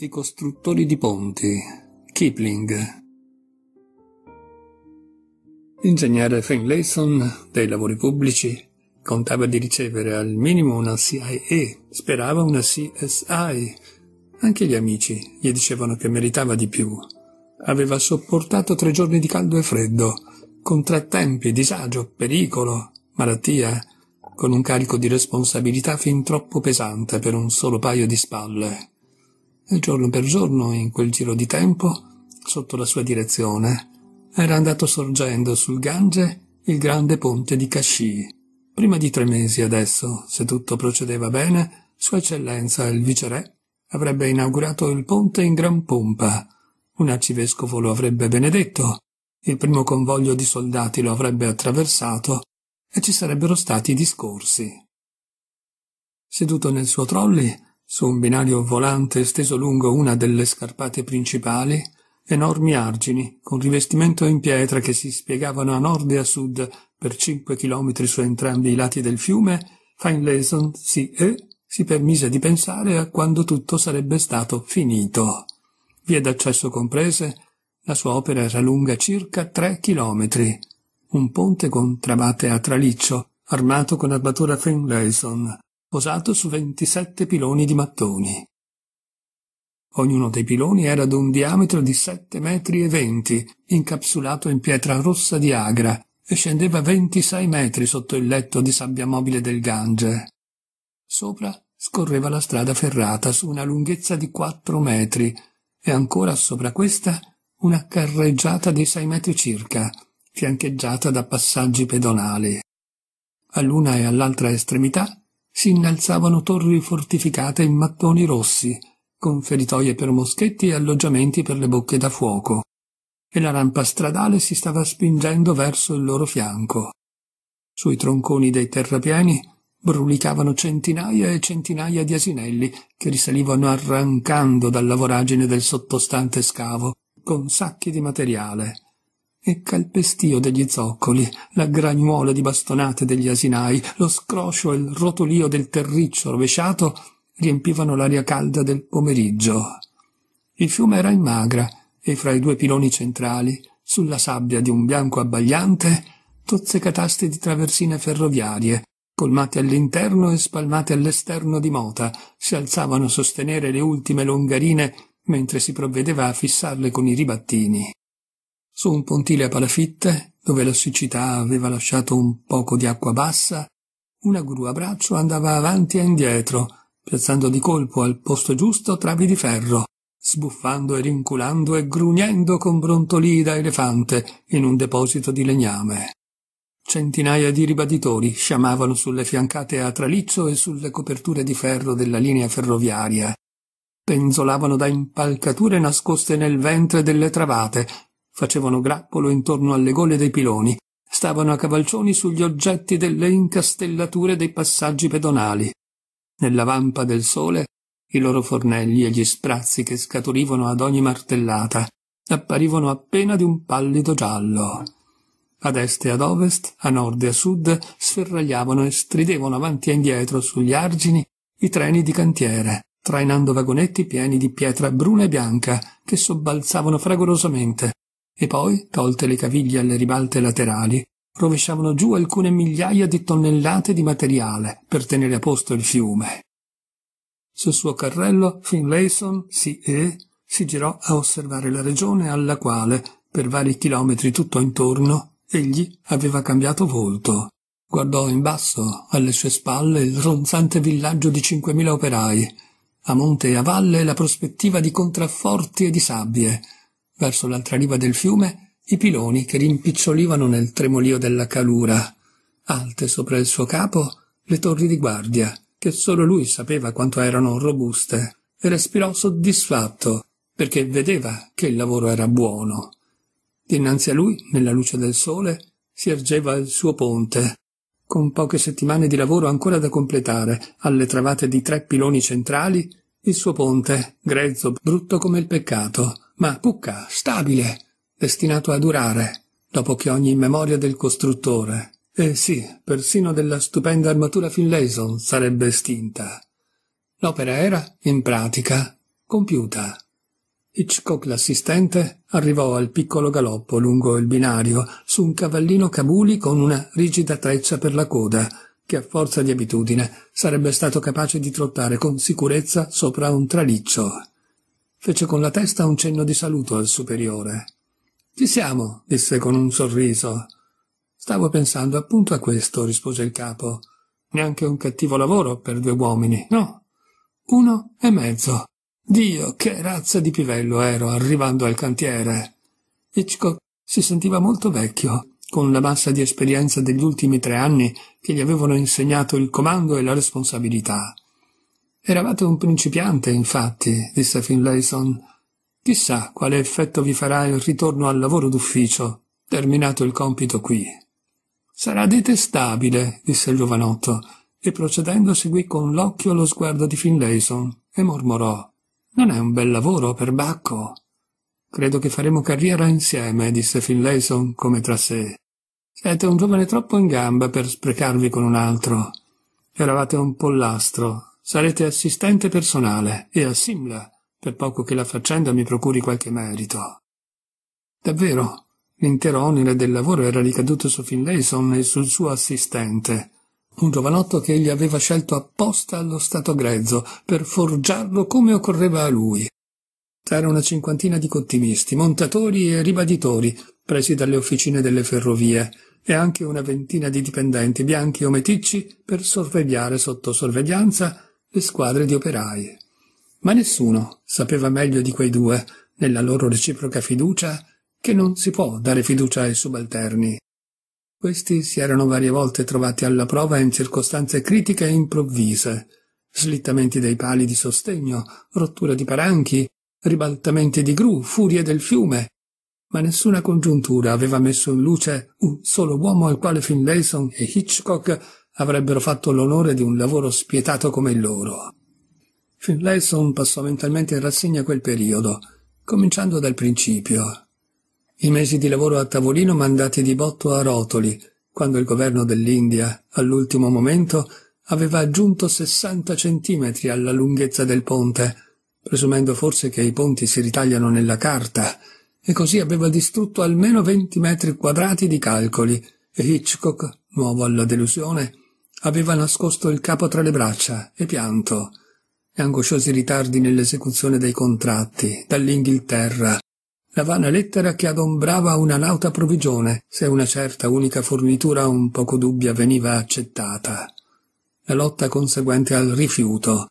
I costruttori di ponti, Kipling. L'ingegnere Finlayson dei lavori pubblici contava di ricevere al minimo una CIE, sperava una CSI. Anche gli amici gli dicevano che meritava di più. Aveva sopportato tre giorni di caldo e freddo, contrattempi, disagio, pericolo, malattia, con un carico di responsabilità fin troppo pesante per un solo paio di spalle giorno per giorno, in quel giro di tempo, sotto la sua direzione, era andato sorgendo sul Gange il grande ponte di Kashi. Prima di tre mesi adesso, se tutto procedeva bene, Sua Eccellenza, il viceré, avrebbe inaugurato il ponte in gran pompa. Un arcivescovo lo avrebbe benedetto, il primo convoglio di soldati lo avrebbe attraversato e ci sarebbero stati discorsi. Seduto nel suo trolley, su un binario volante steso lungo una delle scarpate principali, enormi argini, con rivestimento in pietra che si spiegavano a nord e a sud per cinque chilometri su entrambi i lati del fiume, Finlayson si, eh, si permise di pensare a quando tutto sarebbe stato finito. Vie d'accesso comprese, la sua opera era lunga circa tre chilometri. Un ponte con trabate a traliccio, armato con armatura Finlayson, posato su 27 piloni di mattoni. Ognuno dei piloni era un diametro di 7 metri e venti, incapsulato in pietra rossa di agra, e scendeva 26 metri sotto il letto di sabbia mobile del Gange. Sopra scorreva la strada ferrata su una lunghezza di 4 metri, e ancora sopra questa una carreggiata di 6 metri circa, fiancheggiata da passaggi pedonali. All'una e all'altra estremità si innalzavano torri fortificate in mattoni rossi, con feritoie per moschetti e alloggiamenti per le bocche da fuoco, e la rampa stradale si stava spingendo verso il loro fianco. Sui tronconi dei terrapieni brulicavano centinaia e centinaia di asinelli che risalivano arrancando dalla voragine del sottostante scavo con sacchi di materiale e calpestio degli zoccoli, la gragnuola di bastonate degli asinai, lo scroscio e il rotolio del terriccio rovesciato riempivano l'aria calda del pomeriggio. Il fiume era in magra e fra i due piloni centrali, sulla sabbia di un bianco abbagliante, tozze cataste di traversine ferroviarie, colmate all'interno e spalmate all'esterno di mota, si alzavano a sostenere le ultime longarine mentre si provvedeva a fissarle con i ribattini. Su un pontile a palafitte, dove la siccità aveva lasciato un poco di acqua bassa, una gru a braccio andava avanti e indietro, piazzando di colpo al posto giusto travi di ferro, sbuffando e rinculando e grugnendo con brontoli da elefante in un deposito di legname. Centinaia di ribaditori sciamavano sulle fiancate a traliccio e sulle coperture di ferro della linea ferroviaria. Penzolavano da impalcature nascoste nel ventre delle travate facevano grappolo intorno alle gole dei piloni, stavano a cavalcioni sugli oggetti delle incastellature dei passaggi pedonali. Nella vampa del sole i loro fornelli e gli sprazzi che scaturivano ad ogni martellata apparivano appena di un pallido giallo. Ad est e ad ovest, a nord e a sud, sferragliavano e stridevano avanti e indietro sugli argini i treni di cantiere, trainando vagonetti pieni di pietra bruna e bianca che sobbalzavano fragorosamente, e poi, tolte le caviglie alle ribalte laterali, rovesciavano giù alcune migliaia di tonnellate di materiale per tenere a posto il fiume. Sul suo carrello Finlayson, e, si girò a osservare la regione alla quale, per vari chilometri tutto intorno, egli aveva cambiato volto. Guardò in basso, alle sue spalle, il ronzante villaggio di cinquemila operai, a monte e a valle la prospettiva di contrafforti e di sabbie, verso l'altra riva del fiume, i piloni che rimpicciolivano nel tremolio della calura, alte sopra il suo capo le torri di guardia, che solo lui sapeva quanto erano robuste, e respirò soddisfatto, perché vedeva che il lavoro era buono. Dinanzi a lui, nella luce del sole, si ergeva il suo ponte, con poche settimane di lavoro ancora da completare, alle travate di tre piloni centrali, il suo ponte, grezzo, brutto come il peccato, ma Pucca stabile, destinato a durare, dopo che ogni memoria del costruttore, e eh sì, persino della stupenda armatura Finlayson sarebbe estinta. L'opera era, in pratica, compiuta. Hitchcock l'assistente arrivò al piccolo galoppo lungo il binario su un cavallino cabuli con una rigida treccia per la coda che a forza di abitudine sarebbe stato capace di trottare con sicurezza sopra un traliccio. Fece con la testa un cenno di saluto al superiore. Ci siamo, disse con un sorriso. Stavo pensando appunto a questo, rispose il capo. Neanche un cattivo lavoro per due uomini, no. Uno e mezzo. Dio, che razza di pivello ero arrivando al cantiere. Hitchcock si sentiva molto vecchio, con la massa di esperienza degli ultimi tre anni che gli avevano insegnato il comando e la responsabilità. Eravate un principiante, infatti, disse Finlayson. Chissà quale effetto vi farà il ritorno al lavoro d'ufficio, terminato il compito qui. Sarà detestabile, disse il giovanotto, e procedendo seguì con l'occhio lo sguardo di Finlayson e mormorò. Non è un bel lavoro per Bacco. Credo che faremo carriera insieme, disse Finlayson come tra sé. Siete un giovane troppo in gamba per sprecarvi con un altro. Eravate un pollastro, Sarete assistente personale e a Simla, per poco che la faccenda mi procuri qualche merito. Davvero, l'intero onere del lavoro era ricaduto su Finlayson e sul suo assistente, un giovanotto che egli aveva scelto apposta allo stato grezzo per forgiarlo come occorreva a lui. C'era una cinquantina di cottimisti, montatori e ribaditori, presi dalle officine delle ferrovie, e anche una ventina di dipendenti bianchi o meticci per sorvegliare sotto sorveglianza le squadre di operai. Ma nessuno sapeva meglio di quei due, nella loro reciproca fiducia, che non si può dare fiducia ai subalterni. Questi si erano varie volte trovati alla prova in circostanze critiche e improvvise, slittamenti dei pali di sostegno, rottura di paranchi, ribaltamenti di gru, furie del fiume, ma nessuna congiuntura aveva messo in luce un solo uomo al quale Finlayson e Hitchcock avrebbero fatto l'onore di un lavoro spietato come il loro. Finlayson passò mentalmente in rassegna quel periodo, cominciando dal principio. I mesi di lavoro a tavolino mandati di botto a rotoli, quando il governo dell'India, all'ultimo momento, aveva aggiunto 60 centimetri alla lunghezza del ponte, presumendo forse che i ponti si ritagliano nella carta, e così aveva distrutto almeno 20 metri quadrati di calcoli, e Hitchcock, nuovo alla delusione, Aveva nascosto il capo tra le braccia e pianto. Gli angosciosi ritardi nell'esecuzione dei contratti, dall'Inghilterra, la vana lettera che adombrava una lauta provvigione se una certa unica fornitura un poco dubbia veniva accettata, la lotta conseguente al rifiuto,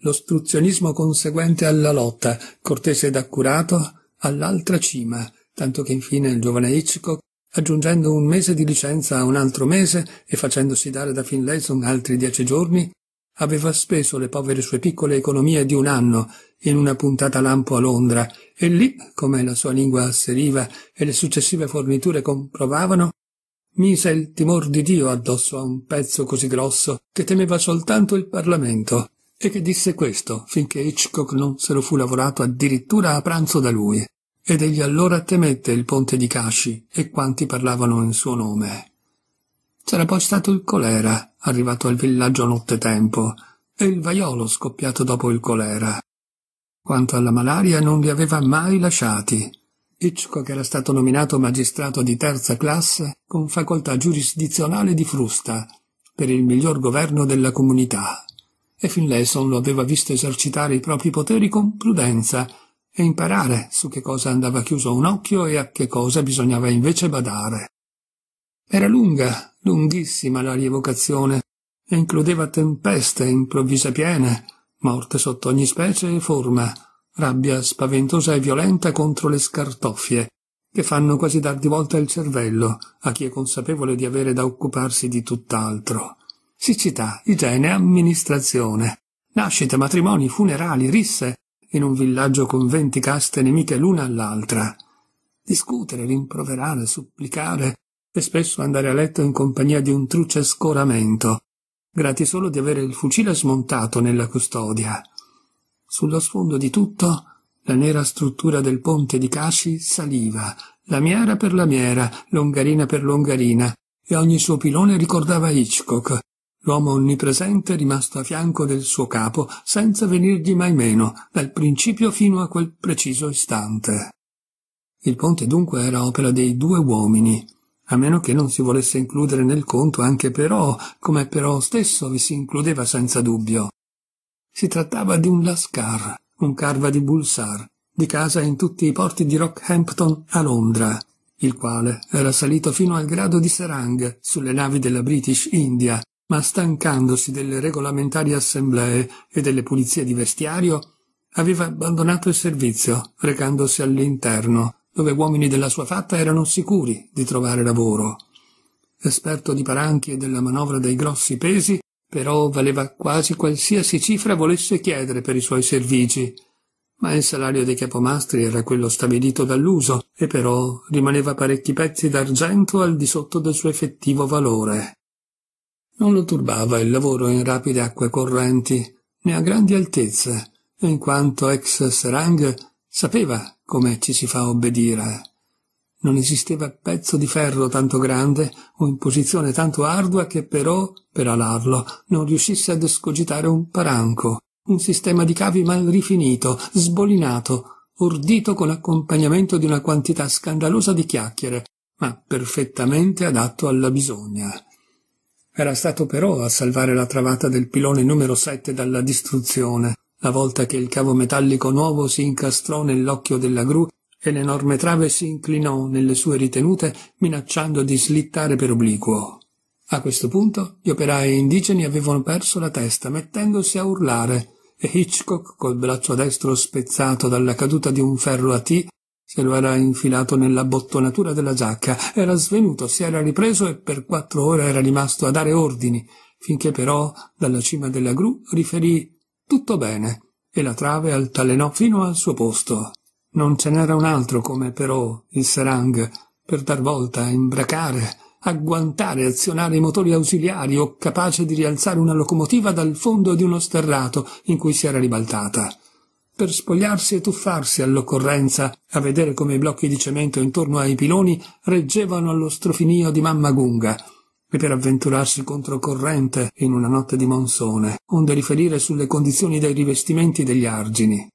l'ostruzionismo conseguente alla lotta, cortese ed accurato, all'altra cima, tanto che infine il giovane Hitchcock aggiungendo un mese di licenza a un altro mese e facendosi dare da Finlayson altri dieci giorni, aveva speso le povere sue piccole economie di un anno in una puntata lampo a Londra e lì, come la sua lingua asseriva e le successive forniture comprovavano, mise il timor di Dio addosso a un pezzo così grosso che temeva soltanto il Parlamento e che disse questo finché Hitchcock non se lo fu lavorato addirittura a pranzo da lui ed egli allora temette il ponte di Casci e quanti parlavano in suo nome. C'era poi stato il colera, arrivato al villaggio a nottetempo, e il vaiolo scoppiato dopo il colera. Quanto alla malaria non li aveva mai lasciati. Hitchcock era stato nominato magistrato di terza classe con facoltà giurisdizionale di frusta per il miglior governo della comunità e Finlayson lo aveva visto esercitare i propri poteri con prudenza e imparare su che cosa andava chiuso un occhio e a che cosa bisognava invece badare. Era lunga, lunghissima la rievocazione, e includeva tempeste improvvise piene, morte sotto ogni specie e forma, rabbia spaventosa e violenta contro le scartoffie, che fanno quasi dar di volta il cervello a chi è consapevole di avere da occuparsi di tutt'altro. Siccità, igiene, amministrazione, nascite, matrimoni, funerali, risse, in un villaggio con venti caste nemiche l'una all'altra. Discutere, rimproverare, supplicare e spesso andare a letto in compagnia di un truce scoramento, grati solo di avere il fucile smontato nella custodia. Sullo sfondo di tutto la nera struttura del ponte di Casci saliva, lamiera per lamiera, longarina per longarina, e ogni suo pilone ricordava Hitchcock, L'uomo onnipresente rimasto a fianco del suo capo, senza venirgli mai meno, dal principio fino a quel preciso istante. Il ponte dunque era opera dei due uomini, a meno che non si volesse includere nel conto anche Però, come Però stesso vi si includeva senza dubbio. Si trattava di un Lascar, un carva di Bulsar, di casa in tutti i porti di Rockhampton a Londra, il quale era salito fino al grado di Serang sulle navi della British India ma stancandosi delle regolamentari assemblee e delle pulizie di vestiario, aveva abbandonato il servizio, recandosi all'interno, dove uomini della sua fatta erano sicuri di trovare lavoro. Esperto di paranchi e della manovra dei grossi pesi, però valeva quasi qualsiasi cifra volesse chiedere per i suoi servigi. Ma il salario dei capomastri era quello stabilito dall'uso, e però rimaneva parecchi pezzi d'argento al di sotto del suo effettivo valore. Non lo turbava il lavoro in rapide acque correnti, né a grandi altezze, in quanto ex serang sapeva come ci si fa obbedire. Non esisteva pezzo di ferro tanto grande o in posizione tanto ardua che però, per alarlo, non riuscisse ad escogitare un paranco, un sistema di cavi mal rifinito, sbolinato, ordito con accompagnamento di una quantità scandalosa di chiacchiere, ma perfettamente adatto alla bisogna. Era stato però a salvare la travata del pilone numero 7 dalla distruzione, la volta che il cavo metallico nuovo si incastrò nell'occhio della gru e l'enorme trave si inclinò nelle sue ritenute minacciando di slittare per obliquo. A questo punto gli operai indigeni avevano perso la testa mettendosi a urlare e Hitchcock, col braccio destro spezzato dalla caduta di un ferro a T, se lo era infilato nella bottonatura della giacca, era svenuto, si era ripreso e per quattro ore era rimasto a dare ordini, finché però, dalla cima della gru, riferì tutto bene e la trave altalenò fino al suo posto. Non ce n'era un altro come però il serang per dar volta, imbracare, agguantare, azionare i motori ausiliari o capace di rialzare una locomotiva dal fondo di uno sterrato in cui si era ribaltata per spogliarsi e tuffarsi all'occorrenza a vedere come i blocchi di cemento intorno ai piloni reggevano allo strofinio di mamma Gunga e per avventurarsi controcorrente in una notte di monsone, onde riferire sulle condizioni dei rivestimenti degli argini.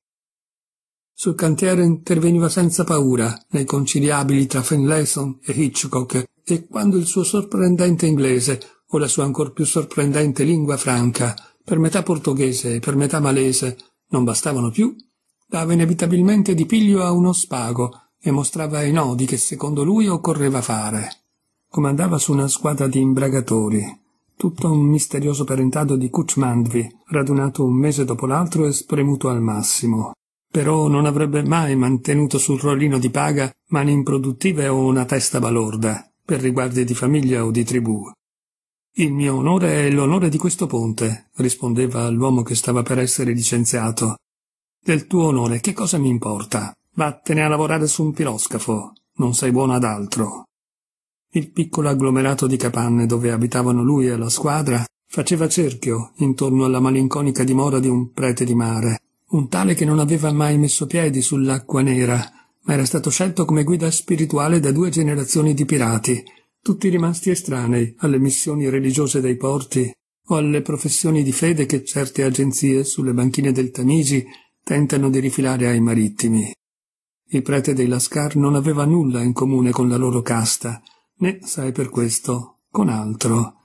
Sul cantiere interveniva senza paura, nei conciliabili tra Finlayson e Hitchcock, e quando il suo sorprendente inglese, o la sua ancor più sorprendente lingua franca, per metà portoghese e per metà malese, non bastavano più, dava inevitabilmente di piglio a uno spago e mostrava i nodi che secondo lui occorreva fare. Comandava su una squadra di imbragatori, tutto un misterioso parentato di Kuchmandvi, radunato un mese dopo l'altro e spremuto al massimo. Però non avrebbe mai mantenuto sul rollino di paga mani improduttive o una testa balorda, per riguardi di famiglia o di tribù. Il mio onore è l'onore di questo ponte, rispondeva l'uomo che stava per essere licenziato. Del tuo onore che cosa mi importa? Vattene a lavorare su un piroscafo, non sei buono ad altro. Il piccolo agglomerato di capanne dove abitavano lui e la squadra faceva cerchio intorno alla malinconica dimora di un prete di mare, un tale che non aveva mai messo piedi sull'acqua nera, ma era stato scelto come guida spirituale da due generazioni di pirati, tutti rimasti estranei alle missioni religiose dei porti o alle professioni di fede che certe agenzie sulle banchine del Tamigi tentano di rifilare ai marittimi. Il prete dei Lascar non aveva nulla in comune con la loro casta, né, sai per questo, con altro.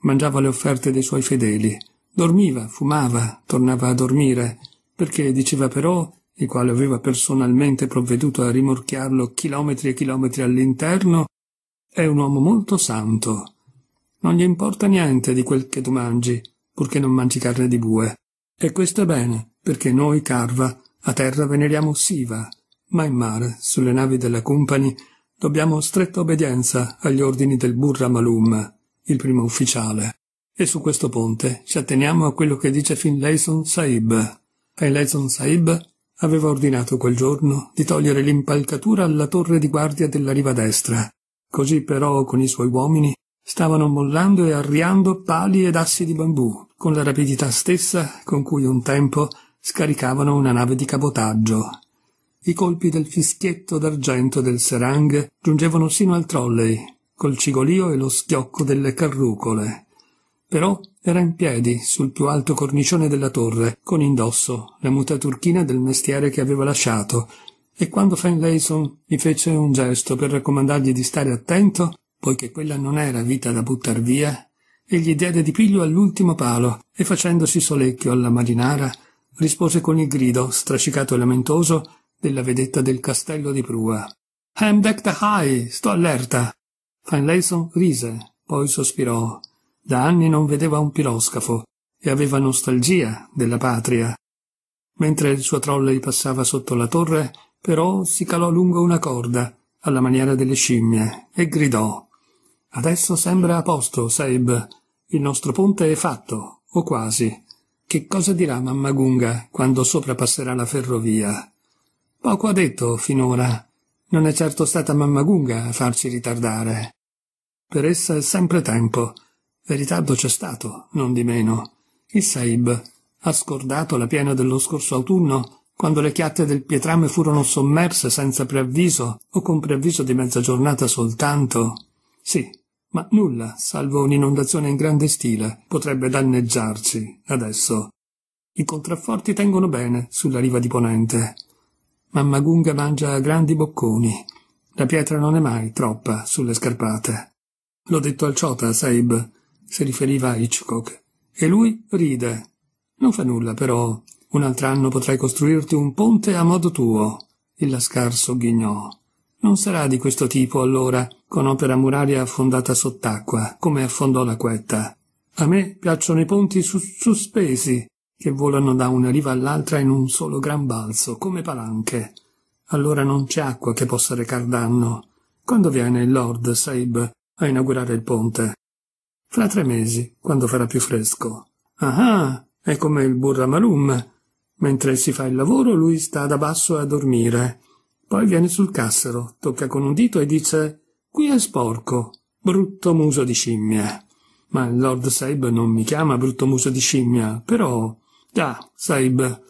Mangiava le offerte dei suoi fedeli, dormiva, fumava, tornava a dormire, perché diceva però, il quale aveva personalmente provveduto a rimorchiarlo chilometri e chilometri all'interno, è un uomo molto santo. Non gli importa niente di quel che tu mangi, purché non mangi carne di bue. E questo è bene, perché noi, Carva, a terra veneriamo Siva, ma in mare, sulle navi della Company, dobbiamo stretta obbedienza agli ordini del Burra Malum, il primo ufficiale. E su questo ponte ci atteniamo a quello che dice Finlayson Saib. Finlayson Saib aveva ordinato quel giorno di togliere l'impalcatura alla torre di guardia della riva destra Così però con i suoi uomini stavano mollando e arriando pali ed assi di bambù, con la rapidità stessa con cui un tempo scaricavano una nave di cabotaggio. I colpi del fischietto d'argento del serang giungevano sino al trolley, col cigolio e lo schiocco delle carrucole. Però era in piedi sul più alto cornicione della torre, con indosso la muta turchina del mestiere che aveva lasciato, e quando Fenlayson gli fece un gesto per raccomandargli di stare attento, poiché quella non era vita da buttar via, egli diede di piglio all'ultimo palo e facendosi solecchio alla marinara, rispose con il grido, strascicato e lamentoso, della vedetta del castello di Prua. Hem deck the high, sto allerta! Fenlayson rise, poi sospirò. Da anni non vedeva un piroscafo e aveva nostalgia della patria. Mentre il suo trolley passava sotto la torre, però si calò lungo una corda, alla maniera delle scimmie, e gridò Adesso sembra a posto, Saib. Il nostro ponte è fatto, o quasi. Che cosa dirà mamma Gunga quando soprapasserà la ferrovia? Poco ha detto finora. Non è certo stata mamma Gunga a farci ritardare. Per essa è sempre tempo. E ritardo c'è stato, non di meno. Il Saib ha scordato la piena dello scorso autunno quando le chiatte del pietrame furono sommerse senza preavviso o con preavviso di mezza giornata soltanto. Sì, ma nulla, salvo un'inondazione in grande stile, potrebbe danneggiarci, adesso. I contrafforti tengono bene sulla riva di Ponente. Mamma Gunga mangia a grandi bocconi. La pietra non è mai troppa sulle scarpate. L'ho detto al Ciota, Saib, si riferiva a Hitchcock, e lui ride. Non fa nulla, però, un altro anno potrai costruirti un ponte a modo tuo. Il lascarso ghignò. Non sarà di questo tipo allora, con opera muraria affondata sott'acqua, come affondò la quetta. A me piacciono i ponti sus- sospesi, che volano da una riva all'altra in un solo gran balzo, come palanche. Allora non c'è acqua che possa recar danno. Quando viene il Lord Saib a inaugurare il ponte? Fra tre mesi, quando farà più fresco. Ah ah, è come il Burra Malum, Mentre si fa il lavoro, lui sta da basso a dormire. Poi viene sul cassero, tocca con un dito e dice Qui è sporco, brutto muso di scimmia. Ma il Lord Saib non mi chiama brutto muso di scimmia, però... Già, Saib,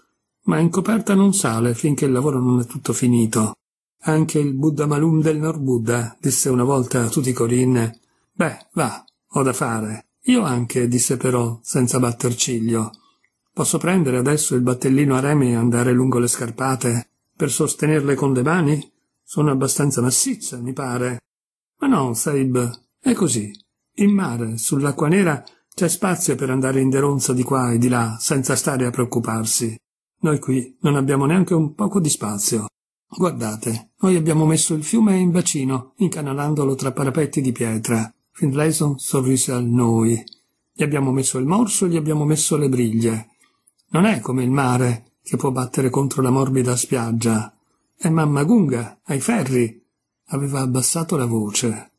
ma in coperta non sale finché il lavoro non è tutto finito. Anche il Buddha Malum del Nord Buddha disse una volta a tutti i Corin Beh, va, ho da fare. Io anche, disse però, senza batter ciglio. Posso prendere adesso il battellino a remi e andare lungo le scarpate per sostenerle con le mani? Sono abbastanza massiccia, mi pare. Ma no, Saib, è così. In mare, sull'acqua nera, c'è spazio per andare in deronza di qua e di là, senza stare a preoccuparsi. Noi qui non abbiamo neanche un poco di spazio. Guardate, noi abbiamo messo il fiume in bacino, incanalandolo tra parapetti di pietra. Findlayson sorrise a noi. Gli abbiamo messo il morso, e gli abbiamo messo le briglie. Non è come il mare che può battere contro la morbida spiaggia. È mamma Gunga, ai ferri. Aveva abbassato la voce.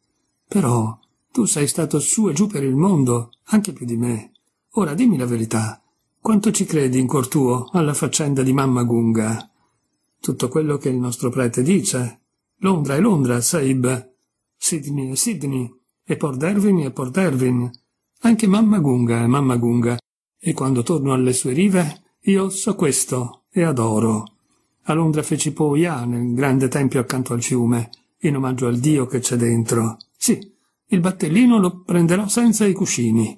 Però tu sei stato su e giù per il mondo, anche più di me. Ora dimmi la verità. Quanto ci credi in cuor tuo alla faccenda di mamma Gunga? Tutto quello che il nostro prete dice. Londra è Londra, Saib. Sydney è Sydney. E Port Erwin è Port Erwin. Anche mamma Gunga è mamma Gunga e quando torno alle sue rive io so questo e adoro. A Londra feci Poia nel grande tempio accanto al fiume, in omaggio al Dio che c'è dentro. Sì, il battellino lo prenderò senza i cuscini.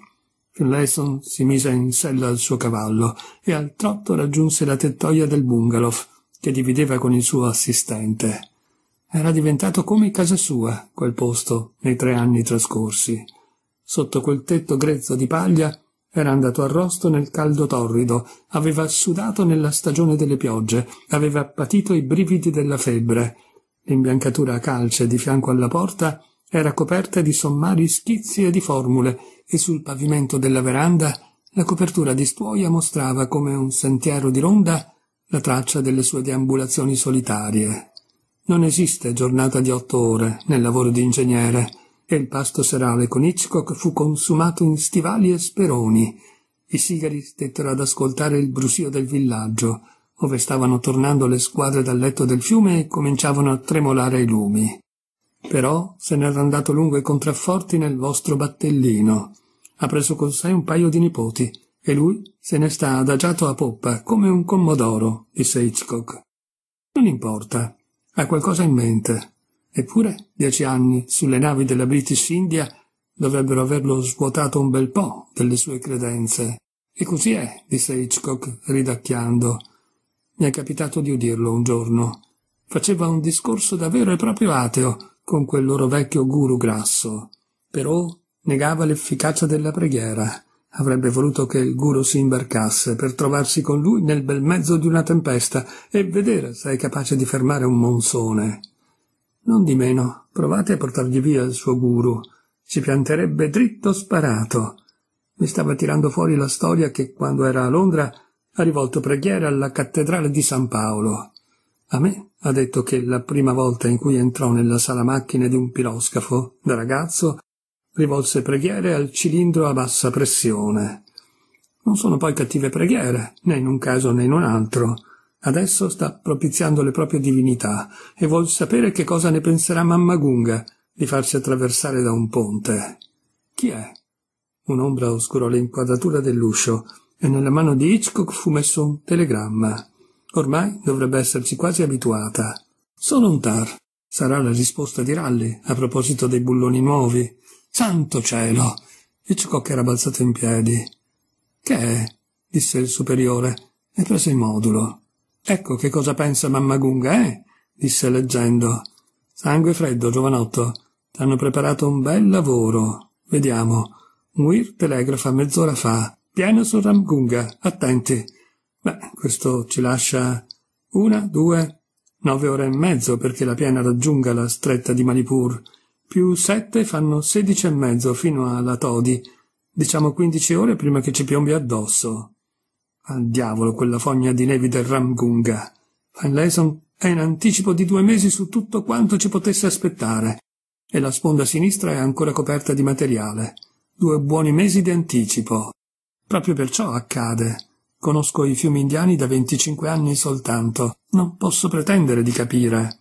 Finlayson si mise in sella al suo cavallo e al trotto raggiunse la tettoia del bungalow che divideva con il suo assistente. Era diventato come casa sua quel posto nei tre anni trascorsi. Sotto quel tetto grezzo di paglia era andato arrosto nel caldo torrido, aveva sudato nella stagione delle piogge, aveva patito i brividi della febbre. L'imbiancatura a calce di fianco alla porta era coperta di sommari schizzi e di formule, e sul pavimento della veranda la copertura di stuoia mostrava come un sentiero di ronda la traccia delle sue deambulazioni solitarie. Non esiste giornata di otto ore nel lavoro di ingegnere e il pasto serale con Hitchcock fu consumato in stivali e speroni. I sigari stettero ad ascoltare il brusio del villaggio, ove stavano tornando le squadre dal letto del fiume e cominciavano a tremolare i lumi. Però se n'era andato lungo i contrafforti nel vostro battellino. Ha preso con sé un paio di nipoti, e lui se ne sta adagiato a poppa, come un commodoro, disse Hitchcock. Non importa, ha qualcosa in mente. Eppure dieci anni sulle navi della British India dovrebbero averlo svuotato un bel po' delle sue credenze. E così è, disse Hitchcock, ridacchiando. Mi è capitato di udirlo un giorno. Faceva un discorso davvero e proprio ateo con quel loro vecchio guru grasso. Però negava l'efficacia della preghiera. Avrebbe voluto che il guru si imbarcasse per trovarsi con lui nel bel mezzo di una tempesta e vedere se è capace di fermare un monsone. Non di meno, provate a portargli via il suo guru. Si pianterebbe dritto sparato. Mi stava tirando fuori la storia che quando era a Londra ha rivolto preghiere alla cattedrale di San Paolo. A me ha detto che la prima volta in cui entrò nella sala macchine di un piroscafo, da ragazzo, rivolse preghiere al cilindro a bassa pressione. Non sono poi cattive preghiere, né in un caso né in un altro. Adesso sta propiziando le proprie divinità e vuol sapere che cosa ne penserà Mamma Gunga di farsi attraversare da un ponte. Chi è? Un'ombra oscurò l'inquadratura dell'uscio e nella mano di Hitchcock fu messo un telegramma. Ormai dovrebbe esserci quasi abituata. Sono un tar. Sarà la risposta di Ralli a proposito dei bulloni nuovi. Santo cielo! Hitchcock era balzato in piedi. Che è? disse il superiore e prese il modulo. Ecco che cosa pensa mamma Gunga, eh? disse leggendo. Sangue freddo, giovanotto. T'hanno preparato un bel lavoro. Vediamo. Muir telegrafa mezz'ora fa. Pieno su Ramgunga, attenti. Beh, questo ci lascia una, due, nove ore e mezzo perché la piena raggiunga la stretta di Manipur. Più sette fanno sedici e mezzo fino alla Todi. Diciamo quindici ore prima che ci piombi addosso. Al diavolo quella fogna di nevi del Ramgunga. Finlayson è in anticipo di due mesi su tutto quanto ci potesse aspettare, e la sponda sinistra è ancora coperta di materiale. Due buoni mesi di anticipo. Proprio perciò accade. Conosco i fiumi indiani da venticinque anni soltanto. Non posso pretendere di capire.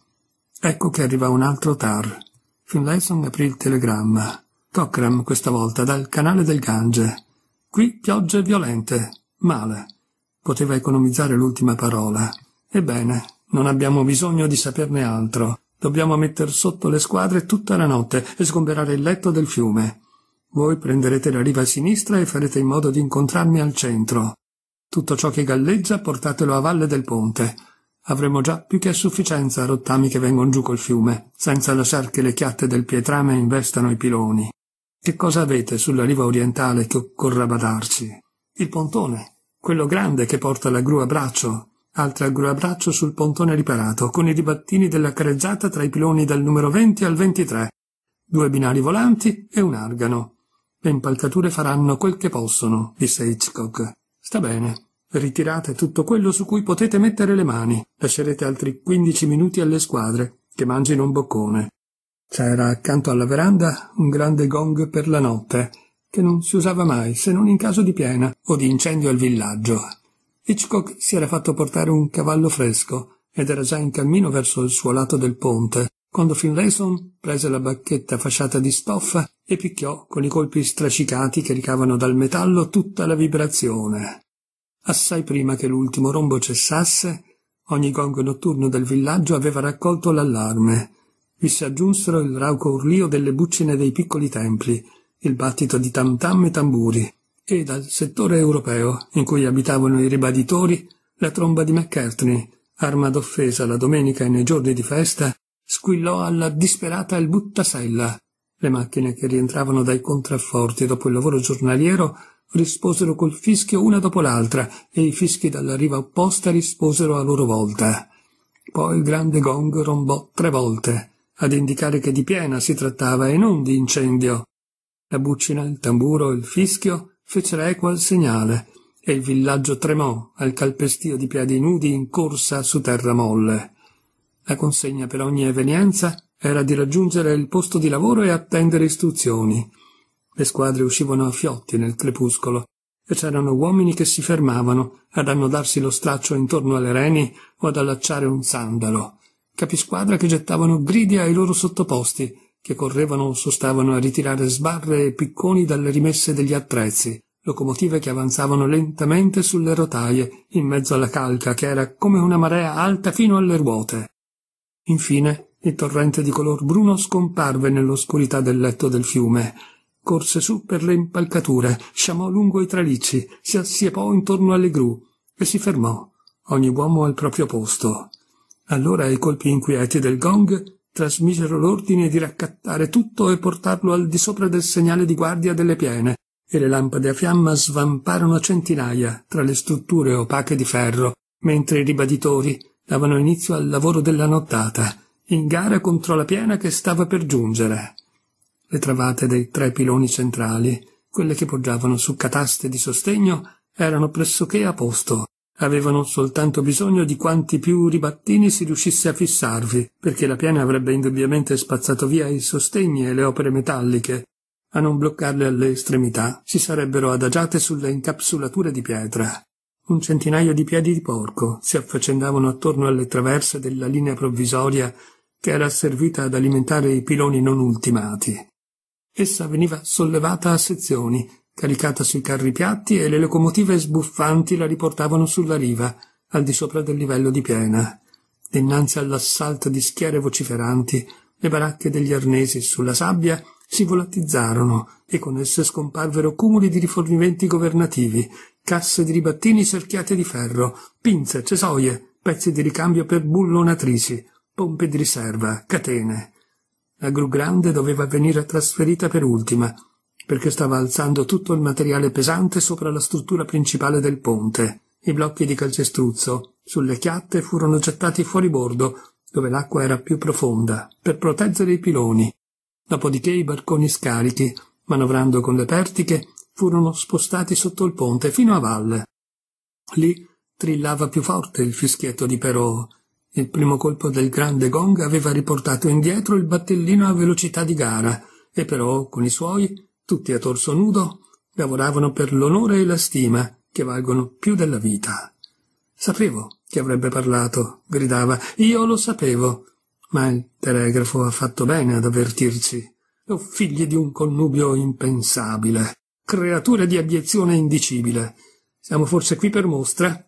Ecco che arriva un altro tar. Finlayson aprì il telegramma. Cochram questa volta dal canale del Gange. Qui piogge violente. Male poteva economizzare l'ultima parola. Ebbene, non abbiamo bisogno di saperne altro. Dobbiamo metter sotto le squadre tutta la notte e sgomberare il letto del fiume. Voi prenderete la riva a sinistra e farete in modo di incontrarmi al centro. Tutto ciò che galleggia portatelo a valle del ponte. Avremo già più che a sufficienza rottami che vengono giù col fiume, senza lasciar che le chiatte del pietrame investano i piloni. Che cosa avete sulla riva orientale che occorra badarci? Il pontone, quello grande che porta la gru a braccio, altra gru a braccio sul pontone riparato, con i ribattini della careggiata tra i piloni dal numero 20 al 23, due binari volanti e un argano. Le impalcature faranno quel che possono, disse Hitchcock. Sta bene. Ritirate tutto quello su cui potete mettere le mani. Lascerete altri quindici minuti alle squadre, che mangino un boccone. C'era accanto alla veranda un grande gong per la notte, che non si usava mai se non in caso di piena o di incendio al villaggio. Hitchcock si era fatto portare un cavallo fresco ed era già in cammino verso il suo lato del ponte quando Finlayson prese la bacchetta fasciata di stoffa e picchiò con i colpi strascicati che ricavano dal metallo tutta la vibrazione. Assai prima che l'ultimo rombo cessasse, ogni gong notturno del villaggio aveva raccolto l'allarme. Vi si aggiunsero il rauco urlio delle buccine dei piccoli templi, il battito di tam tam e tamburi, e dal settore europeo, in cui abitavano i ribaditori, la tromba di McCartney, arma d'offesa la domenica e nei giorni di festa, squillò alla disperata il buttasella. Le macchine che rientravano dai contrafforti dopo il lavoro giornaliero risposero col fischio una dopo l'altra e i fischi dalla riva opposta risposero a loro volta. Poi il grande gong rombò tre volte, ad indicare che di piena si trattava e non di incendio. La buccina, il tamburo, il fischio fecero eco al segnale e il villaggio tremò al calpestio di piedi nudi in corsa su terra molle. La consegna per ogni evenienza era di raggiungere il posto di lavoro e attendere istruzioni. Le squadre uscivano a fiotti nel crepuscolo e c'erano uomini che si fermavano ad annodarsi lo straccio intorno alle reni o ad allacciare un sandalo. Capisquadra che gettavano gridi ai loro sottoposti che correvano sostavano a ritirare sbarre e picconi dalle rimesse degli attrezzi, locomotive che avanzavano lentamente sulle rotaie in mezzo alla calca che era come una marea alta fino alle ruote. Infine il torrente di color bruno scomparve nell'oscurità del letto del fiume. Corse su per le impalcature, sciamò lungo i tralicci, si assiepò intorno alle gru e si fermò, ogni uomo al proprio posto. Allora i colpi inquieti del gong trasmisero l'ordine di raccattare tutto e portarlo al di sopra del segnale di guardia delle piene, e le lampade a fiamma svamparono a centinaia tra le strutture opache di ferro, mentre i ribaditori davano inizio al lavoro della nottata, in gara contro la piena che stava per giungere. Le travate dei tre piloni centrali, quelle che poggiavano su cataste di sostegno, erano pressoché a posto, Avevano soltanto bisogno di quanti più ribattini si riuscisse a fissarvi, perché la piana avrebbe indubbiamente spazzato via i sostegni e le opere metalliche. A non bloccarle alle estremità, si sarebbero adagiate sulle incapsulature di pietra. Un centinaio di piedi di porco si affaccendavano attorno alle traverse della linea provvisoria che era servita ad alimentare i piloni non ultimati. Essa veniva sollevata a sezioni caricata sui carri piatti e le locomotive sbuffanti la riportavano sulla riva, al di sopra del livello di piena. Dinanzi all'assalto di schiere vociferanti, le baracche degli arnesi sulla sabbia si volatizzarono e con esse scomparvero cumuli di rifornimenti governativi, casse di ribattini cerchiate di ferro, pinze, cesoie, pezzi di ricambio per bullonatrici, pompe di riserva, catene. La gru grande doveva venire trasferita per ultima, perché stava alzando tutto il materiale pesante sopra la struttura principale del ponte. I blocchi di calcestruzzo sulle chiatte furono gettati fuori bordo, dove l'acqua era più profonda, per proteggere i piloni. Dopodiché i barconi scarichi, manovrando con le pertiche, furono spostati sotto il ponte fino a valle. Lì trillava più forte il fischietto di Però. Il primo colpo del grande gong aveva riportato indietro il battellino a velocità di gara, e però, con i suoi, tutti a torso nudo, lavoravano per l'onore e la stima che valgono più della vita. Sapevo che avrebbe parlato, gridava, io lo sapevo, ma il telegrafo ha fatto bene ad avvertirci. O figli di un connubio impensabile, creature di abiezione indicibile. Siamo forse qui per mostra?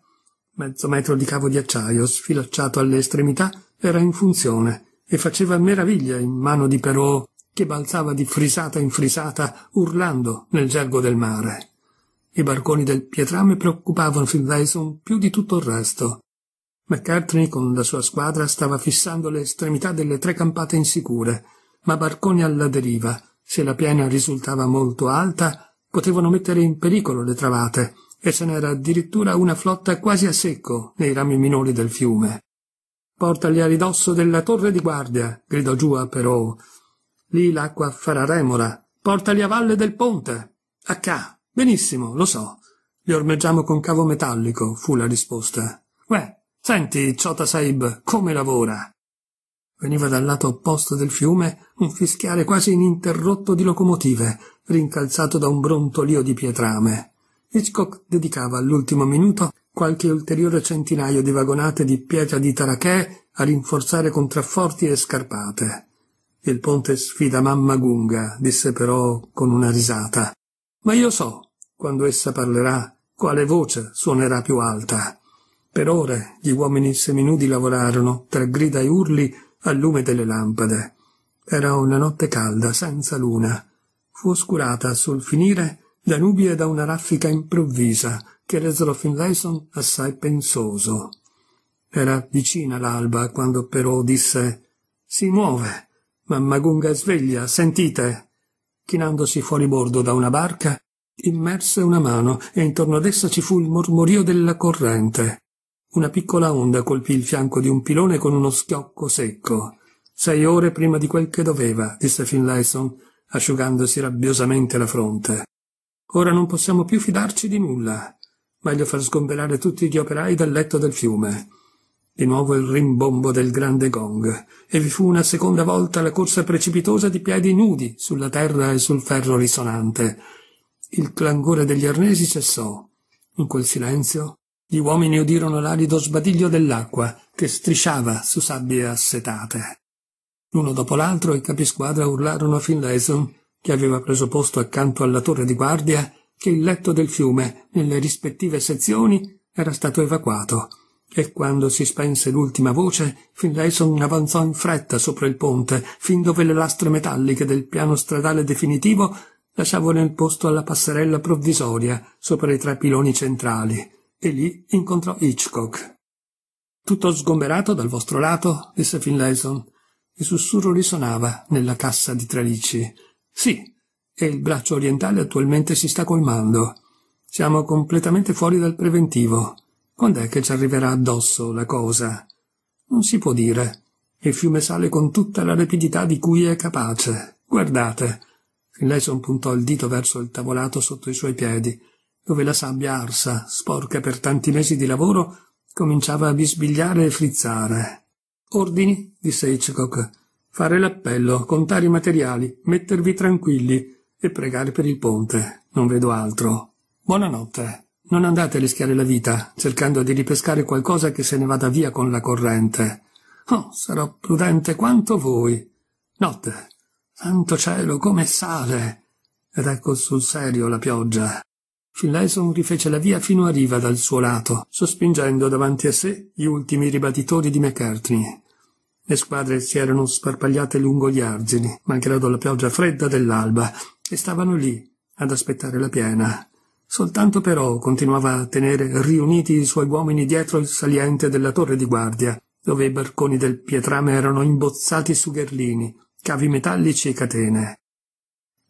Mezzo metro di cavo di acciaio, sfilacciato alle estremità, era in funzione e faceva meraviglia in mano di Perot che balzava di frisata in frisata, urlando nel gergo del mare. I barconi del Pietrame preoccupavano Finlayson più di tutto il resto. McCartney con la sua squadra stava fissando le estremità delle tre campate insicure, ma barconi alla deriva, se la piena risultava molto alta, potevano mettere in pericolo le travate, e ce n'era addirittura una flotta quasi a secco nei rami minori del fiume. Portali a ridosso della torre di guardia, gridò giù a Perot, Lì l'acqua farà remora. Portali a valle del ponte. A Accà. Benissimo, lo so. Li ormeggiamo con cavo metallico, fu la risposta. Uè, senti, Ciota Saib, come lavora? Veniva dal lato opposto del fiume un fischiare quasi ininterrotto di locomotive, rincalzato da un brontolio di pietrame. Hitchcock dedicava all'ultimo minuto qualche ulteriore centinaio di vagonate di pietra di tarachè a rinforzare contrafforti e scarpate. Il ponte sfida mamma Gunga, disse però con una risata. Ma io so, quando essa parlerà, quale voce suonerà più alta. Per ore gli uomini seminudi lavorarono, tra grida e urli, al lume delle lampade. Era una notte calda, senza luna. Fu oscurata sul finire da nubi e da una raffica improvvisa che resero Finlayson assai pensoso. Era vicina l'alba quando però disse «Si muove!» Mamma Gunga sveglia, sentite! Chinandosi fuori bordo da una barca, immerse una mano e intorno ad essa ci fu il mormorio della corrente. Una piccola onda colpì il fianco di un pilone con uno schiocco secco. Sei ore prima di quel che doveva, disse Finlayson, asciugandosi rabbiosamente la fronte. Ora non possiamo più fidarci di nulla. Meglio far sgomberare tutti gli operai dal letto del fiume. Di nuovo il rimbombo del grande gong, e vi fu una seconda volta la corsa precipitosa di piedi nudi sulla terra e sul ferro risonante. Il clangore degli arnesi cessò. In quel silenzio gli uomini udirono l'arido sbadiglio dell'acqua che strisciava su sabbie assetate. L'uno dopo l'altro i capisquadra urlarono a Finlayson, che aveva preso posto accanto alla torre di guardia, che il letto del fiume, nelle rispettive sezioni, era stato evacuato e quando si spense l'ultima voce, Finlayson avanzò in fretta sopra il ponte, fin dove le lastre metalliche del piano stradale definitivo lasciavano il posto alla passerella provvisoria sopra i tre piloni centrali, e lì incontrò Hitchcock. Tutto sgomberato dal vostro lato, disse Finlayson. Il sussurro risonava nella cassa di tralici. Sì, e il braccio orientale attualmente si sta colmando. Siamo completamente fuori dal preventivo. Quando è che ci arriverà addosso la cosa? Non si può dire. Il fiume sale con tutta la rapidità di cui è capace. Guardate. Finlayson puntò il dito verso il tavolato sotto i suoi piedi, dove la sabbia arsa, sporca per tanti mesi di lavoro, cominciava a bisbigliare e frizzare. Ordini, disse Hitchcock. Fare l'appello, contare i materiali, mettervi tranquilli e pregare per il ponte. Non vedo altro. Buonanotte. Non andate a rischiare la vita, cercando di ripescare qualcosa che se ne vada via con la corrente. Oh, sarò prudente quanto voi. Notte. Santo cielo, come sale! Ed ecco sul serio la pioggia. Finlayson rifece la via fino a riva dal suo lato, sospingendo davanti a sé gli ultimi ribaditori di McCartney. Le squadre si erano sparpagliate lungo gli argini, malgrado la pioggia fredda dell'alba, e stavano lì ad aspettare la piena. Soltanto però continuava a tenere riuniti i suoi uomini dietro il saliente della torre di guardia, dove i barconi del pietrame erano imbozzati su gherlini, cavi metallici e catene.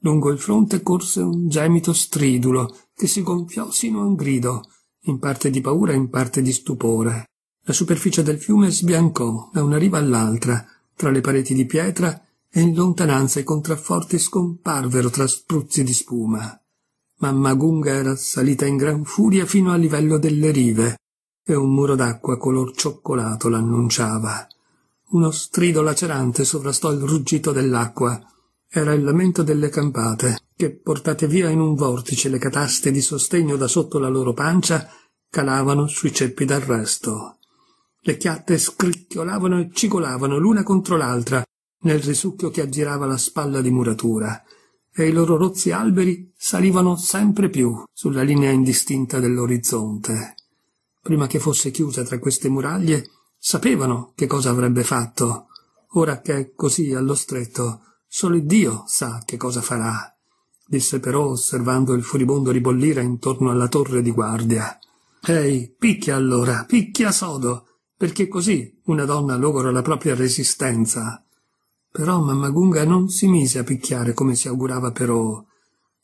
Lungo il fronte corse un gemito stridulo che si gonfiò sino a un grido, in parte di paura e in parte di stupore. La superficie del fiume sbiancò da una riva all'altra, tra le pareti di pietra, e in lontananza i contrafforti scomparvero tra spruzzi di spuma ma Magunga era salita in gran furia fino al livello delle rive e un muro d'acqua color cioccolato l'annunciava. Uno strido lacerante sovrastò il ruggito dell'acqua. Era il lamento delle campate, che portate via in un vortice le cataste di sostegno da sotto la loro pancia, calavano sui ceppi d'arresto. Le chiatte scricchiolavano e cigolavano l'una contro l'altra nel risucchio che aggirava la spalla di muratura e i loro rozzi alberi salivano sempre più sulla linea indistinta dell'orizzonte. Prima che fosse chiusa tra queste muraglie, sapevano che cosa avrebbe fatto. Ora che è così allo stretto, solo Dio sa che cosa farà, disse però osservando il furibondo ribollire intorno alla torre di guardia. Ehi, picchia allora, picchia sodo, perché così una donna logora la propria resistenza. Però Mamma Gunga non si mise a picchiare come si augurava però.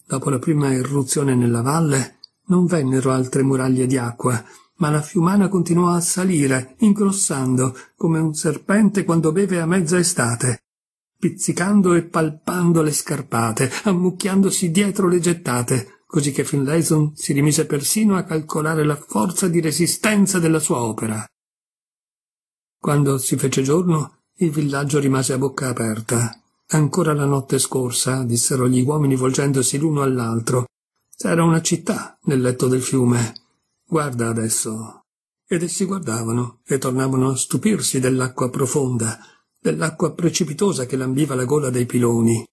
Dopo la prima irruzione nella valle non vennero altre muraglie di acqua, ma la fiumana continuò a salire, ingrossando come un serpente quando beve a mezza estate, pizzicando e palpando le scarpate, ammucchiandosi dietro le gettate, così che Finlayson si rimise persino a calcolare la forza di resistenza della sua opera. Quando si fece giorno, il villaggio rimase a bocca aperta. Ancora la notte scorsa, dissero gli uomini volgendosi l'uno all'altro, c'era una città nel letto del fiume. Guarda adesso. Ed essi guardavano e tornavano a stupirsi dell'acqua profonda, dell'acqua precipitosa che lambiva la gola dei piloni.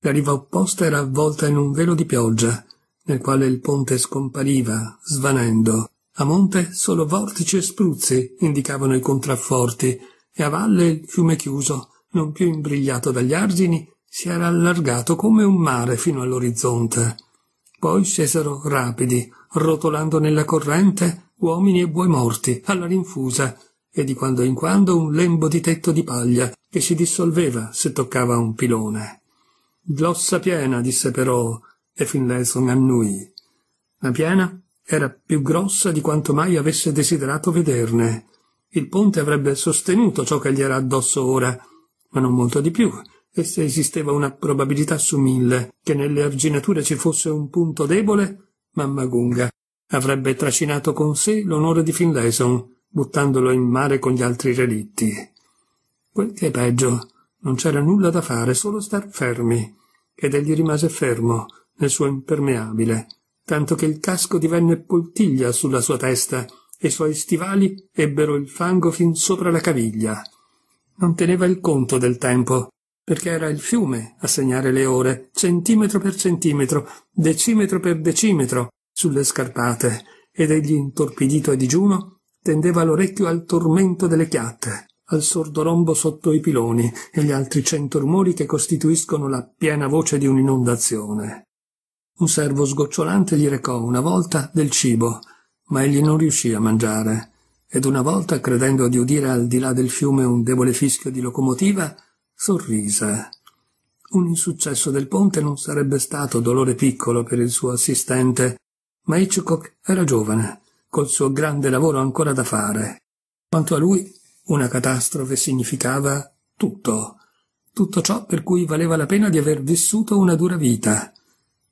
La riva opposta era avvolta in un velo di pioggia, nel quale il ponte scompariva, svanendo. A monte solo vortici e spruzzi indicavano i contrafforti, e a valle il fiume chiuso, non più imbrigliato dagli argini, si era allargato come un mare fino all'orizzonte. Poi scesero rapidi, rotolando nella corrente uomini e buoi morti, alla rinfusa, e di quando in quando un lembo di tetto di paglia che si dissolveva se toccava un pilone. Glossa piena, disse però, e Finlayson annui. La piena era più grossa di quanto mai avesse desiderato vederne. Il ponte avrebbe sostenuto ciò che gli era addosso ora, ma non molto di più, e se esisteva una probabilità su mille che nelle arginature ci fosse un punto debole, mamma Gunga avrebbe trascinato con sé l'onore di Finlayson, buttandolo in mare con gli altri relitti. Quel che è peggio, non c'era nulla da fare, solo star fermi, ed egli rimase fermo nel suo impermeabile, tanto che il casco divenne poltiglia sulla sua testa e i suoi stivali ebbero il fango fin sopra la caviglia. Non teneva il conto del tempo, perché era il fiume a segnare le ore, centimetro per centimetro, decimetro per decimetro, sulle scarpate, ed egli, intorpidito a digiuno, tendeva l'orecchio al tormento delle chiatte, al sordo rombo sotto i piloni e gli altri cento rumori che costituiscono la piena voce di un'inondazione. Un servo sgocciolante gli recò una volta del cibo ma egli non riuscì a mangiare, ed una volta, credendo di udire al di là del fiume un debole fischio di locomotiva, sorrise. Un insuccesso del ponte non sarebbe stato dolore piccolo per il suo assistente, ma Hitchcock era giovane, col suo grande lavoro ancora da fare. Quanto a lui, una catastrofe significava tutto, tutto ciò per cui valeva la pena di aver vissuto una dura vita.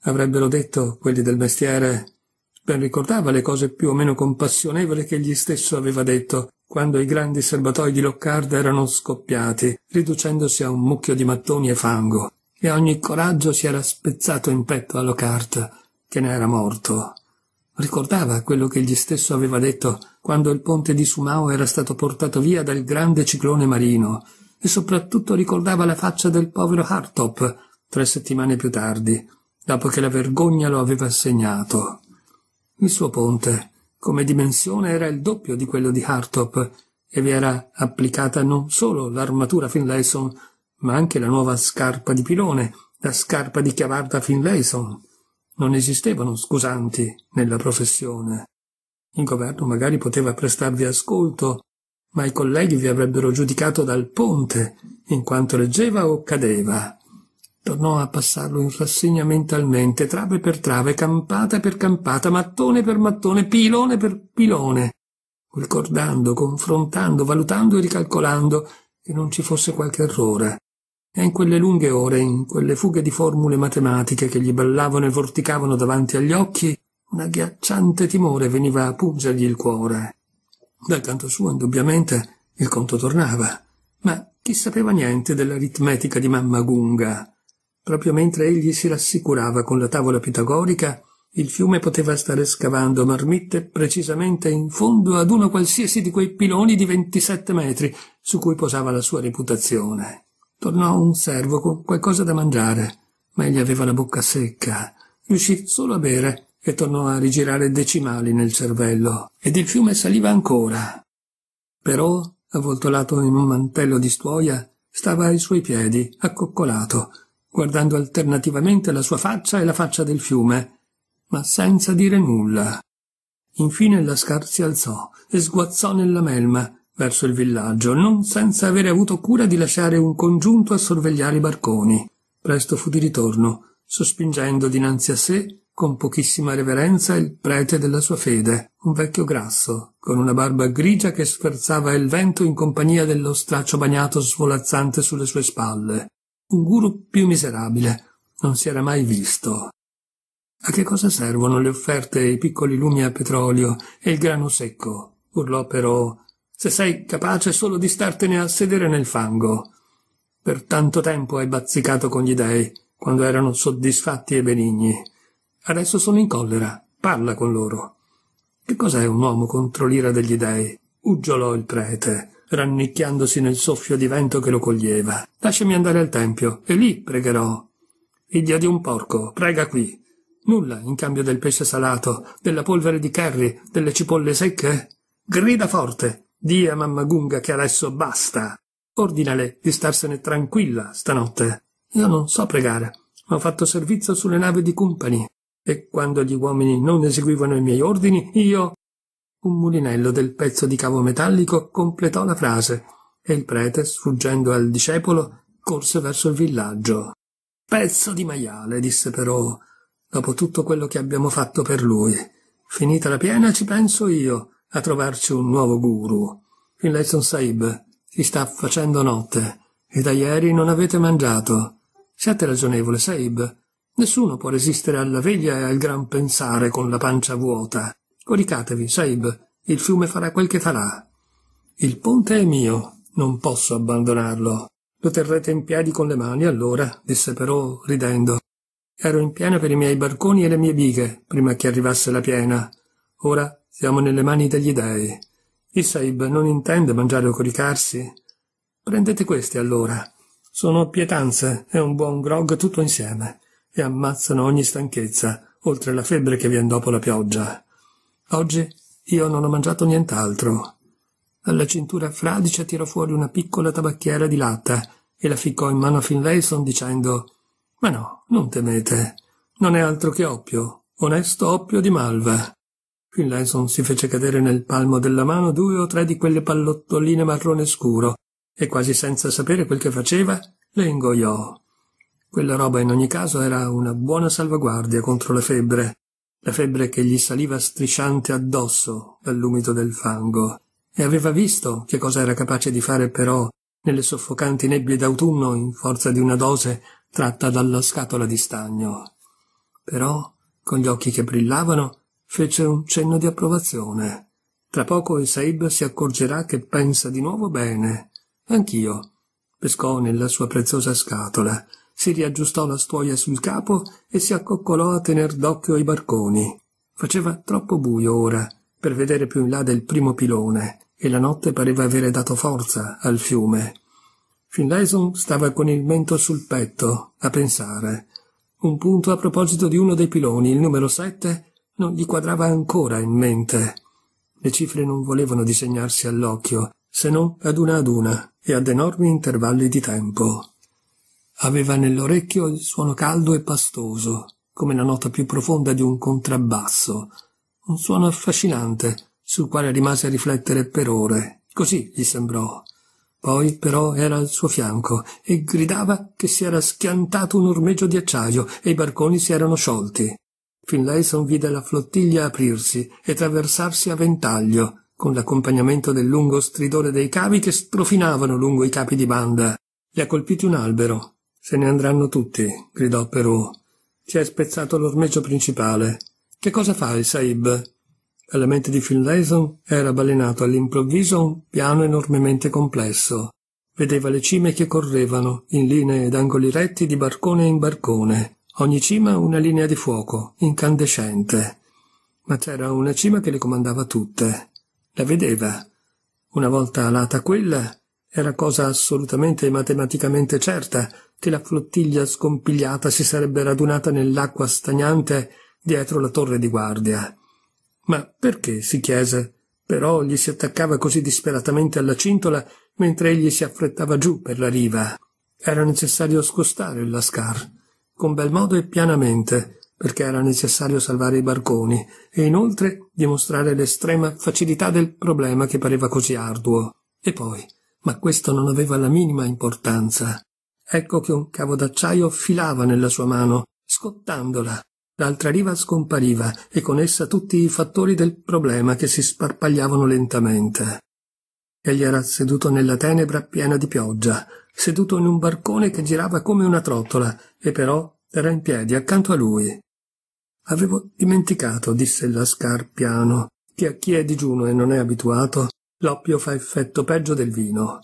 Avrebbero detto quelli del mestiere Ben ricordava le cose più o meno compassionevoli che egli stesso aveva detto, quando i grandi serbatoi di Loccarda erano scoppiati, riducendosi a un mucchio di mattoni e fango, e ogni coraggio si era spezzato in petto a Lockhart, che ne era morto. Ricordava quello che egli stesso aveva detto quando il ponte di Sumao era stato portato via dal grande ciclone marino, e soprattutto ricordava la faccia del povero Hartop tre settimane più tardi, dopo che la vergogna lo aveva segnato. Il suo ponte, come dimensione, era il doppio di quello di Hartop e vi era applicata non solo l'armatura Finlayson, ma anche la nuova scarpa di pilone, la scarpa di chiavarda Finlayson. Non esistevano scusanti nella professione. Il governo magari poteva prestarvi ascolto, ma i colleghi vi avrebbero giudicato dal ponte, in quanto leggeva o cadeva tornò a passarlo in rassegna mentalmente, trave per trave, campata per campata, mattone per mattone, pilone per pilone, ricordando, confrontando, valutando e ricalcolando che non ci fosse qualche errore. E in quelle lunghe ore, in quelle fughe di formule matematiche che gli ballavano e vorticavano davanti agli occhi, un agghiacciante timore veniva a pungergli il cuore. Dal canto suo, indubbiamente, il conto tornava, ma chi sapeva niente dell'aritmetica di mamma Gunga? Proprio mentre egli si rassicurava con la tavola pitagorica, il fiume poteva stare scavando marmitte precisamente in fondo ad uno qualsiasi di quei piloni di 27 metri su cui posava la sua reputazione. Tornò un servo con qualcosa da mangiare, ma egli aveva la bocca secca. Riuscì solo a bere e tornò a rigirare decimali nel cervello, ed il fiume saliva ancora. Però, avvoltolato in un mantello di stuoia, stava ai suoi piedi, accoccolato, guardando alternativamente la sua faccia e la faccia del fiume, ma senza dire nulla. Infine la si alzò e sguazzò nella melma verso il villaggio, non senza avere avuto cura di lasciare un congiunto a sorvegliare i barconi. Presto fu di ritorno, sospingendo dinanzi a sé, con pochissima reverenza, il prete della sua fede, un vecchio grasso, con una barba grigia che sferzava il vento in compagnia dello straccio bagnato svolazzante sulle sue spalle. Un guru più miserabile non si era mai visto. A che cosa servono le offerte, i piccoli lumi a petrolio e il grano secco? urlò però, se sei capace solo di startene a sedere nel fango. Per tanto tempo hai bazzicato con gli dèi, quando erano soddisfatti e benigni. Adesso sono in collera, parla con loro. Che cos'è un uomo contro l'ira degli dèi? uggiolò il prete rannicchiandosi nel soffio di vento che lo coglieva. Lasciami andare al tempio, e lì pregherò. Figlia di un porco, prega qui. Nulla in cambio del pesce salato, della polvere di curry, delle cipolle secche? Grida forte, di a mamma Gunga che adesso basta. Ordinale di starsene tranquilla stanotte. Io non so pregare, ma ho fatto servizio sulle navi di company, e quando gli uomini non eseguivano i miei ordini, io un mulinello del pezzo di cavo metallico completò la frase e il prete, sfuggendo al discepolo, corse verso il villaggio. Pezzo di maiale, disse però, dopo tutto quello che abbiamo fatto per lui. Finita la piena ci penso io a trovarci un nuovo guru. Il Lesson Saib si sta facendo notte e da ieri non avete mangiato. Siate ragionevole, Saib. Nessuno può resistere alla veglia e al gran pensare con la pancia vuota. Coricatevi, Saib, il fiume farà quel che farà. Il ponte è mio, non posso abbandonarlo. Lo terrete in piedi con le mani allora, disse però ridendo. Ero in piena per i miei barconi e le mie bighe, prima che arrivasse la piena. Ora siamo nelle mani degli dei. Il Saib non intende mangiare o coricarsi. Prendete questi allora. Sono pietanze e un buon grog tutto insieme, e ammazzano ogni stanchezza, oltre la febbre che viene dopo la pioggia. Oggi io non ho mangiato nient'altro. Alla cintura fradicia tirò fuori una piccola tabacchiera di latta e la ficcò in mano a Finlayson dicendo «Ma no, non temete, non è altro che oppio, onesto oppio di malva». Finlayson si fece cadere nel palmo della mano due o tre di quelle pallottoline marrone scuro e quasi senza sapere quel che faceva le ingoiò. Quella roba in ogni caso era una buona salvaguardia contro la febbre la febbre che gli saliva strisciante addosso dall'umido del fango, e aveva visto che cosa era capace di fare però nelle soffocanti nebbie d'autunno in forza di una dose tratta dalla scatola di stagno. Però, con gli occhi che brillavano, fece un cenno di approvazione. Tra poco il Saib si accorgerà che pensa di nuovo bene. Anch'io. Pescò nella sua preziosa scatola si riaggiustò la stuoia sul capo e si accoccolò a tener d'occhio i barconi. Faceva troppo buio ora per vedere più in là del primo pilone e la notte pareva avere dato forza al fiume. Finlayson stava con il mento sul petto a pensare. Un punto a proposito di uno dei piloni, il numero sette, non gli quadrava ancora in mente. Le cifre non volevano disegnarsi all'occhio, se non ad una ad una e ad enormi intervalli di tempo. Aveva nell'orecchio il suono caldo e pastoso, come la nota più profonda di un contrabbasso, un suono affascinante, sul quale rimase a riflettere per ore. Così gli sembrò. Poi però era al suo fianco e gridava che si era schiantato un ormeggio di acciaio e i barconi si erano sciolti. Finlayson vide la flottiglia aprirsi e traversarsi a ventaglio, con l'accompagnamento del lungo stridore dei cavi che strofinavano lungo i capi di banda. Gli ha colpito un albero, se ne andranno tutti, gridò Perù. Ci è spezzato l'ormeggio principale. Che cosa fai, Saib? Alla mente di Finlayson era balenato all'improvviso un piano enormemente complesso. Vedeva le cime che correvano, in linee ed angoli retti di barcone in barcone, ogni cima una linea di fuoco, incandescente. Ma c'era una cima che le comandava tutte. La vedeva. Una volta alata quella, era cosa assolutamente e matematicamente certa che la flottiglia scompigliata si sarebbe radunata nell'acqua stagnante dietro la torre di guardia. Ma perché? si chiese. Però gli si attaccava così disperatamente alla cintola mentre egli si affrettava giù per la riva. Era necessario scostare il Lascar, con bel modo e pianamente, perché era necessario salvare i barconi e inoltre dimostrare l'estrema facilità del problema che pareva così arduo. E poi ma questo non aveva la minima importanza. Ecco che un cavo d'acciaio filava nella sua mano, scottandola. L'altra riva scompariva e con essa tutti i fattori del problema che si sparpagliavano lentamente. Egli era seduto nella tenebra piena di pioggia, seduto in un barcone che girava come una trottola, e però era in piedi accanto a lui. Avevo dimenticato, disse Lascar piano, che a chi è digiuno e non è abituato L'oppio fa effetto peggio del vino.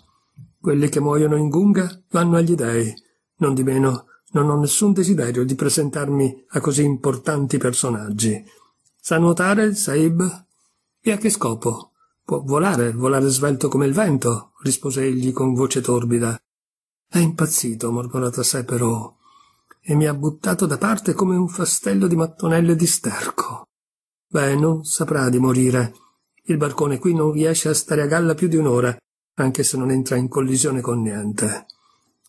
Quelli che muoiono in Gunga vanno agli dei. Non di meno, non ho nessun desiderio di presentarmi a così importanti personaggi. Sa nuotare Saib? E a che scopo? Può volare, volare svelto come il vento, rispose egli con voce torbida. È impazzito, mormorò tra sé però, e mi ha buttato da parte come un fastello di mattonelle di sterco. Beh, non saprà di morire il barcone qui non riesce a stare a galla più di un'ora, anche se non entra in collisione con niente.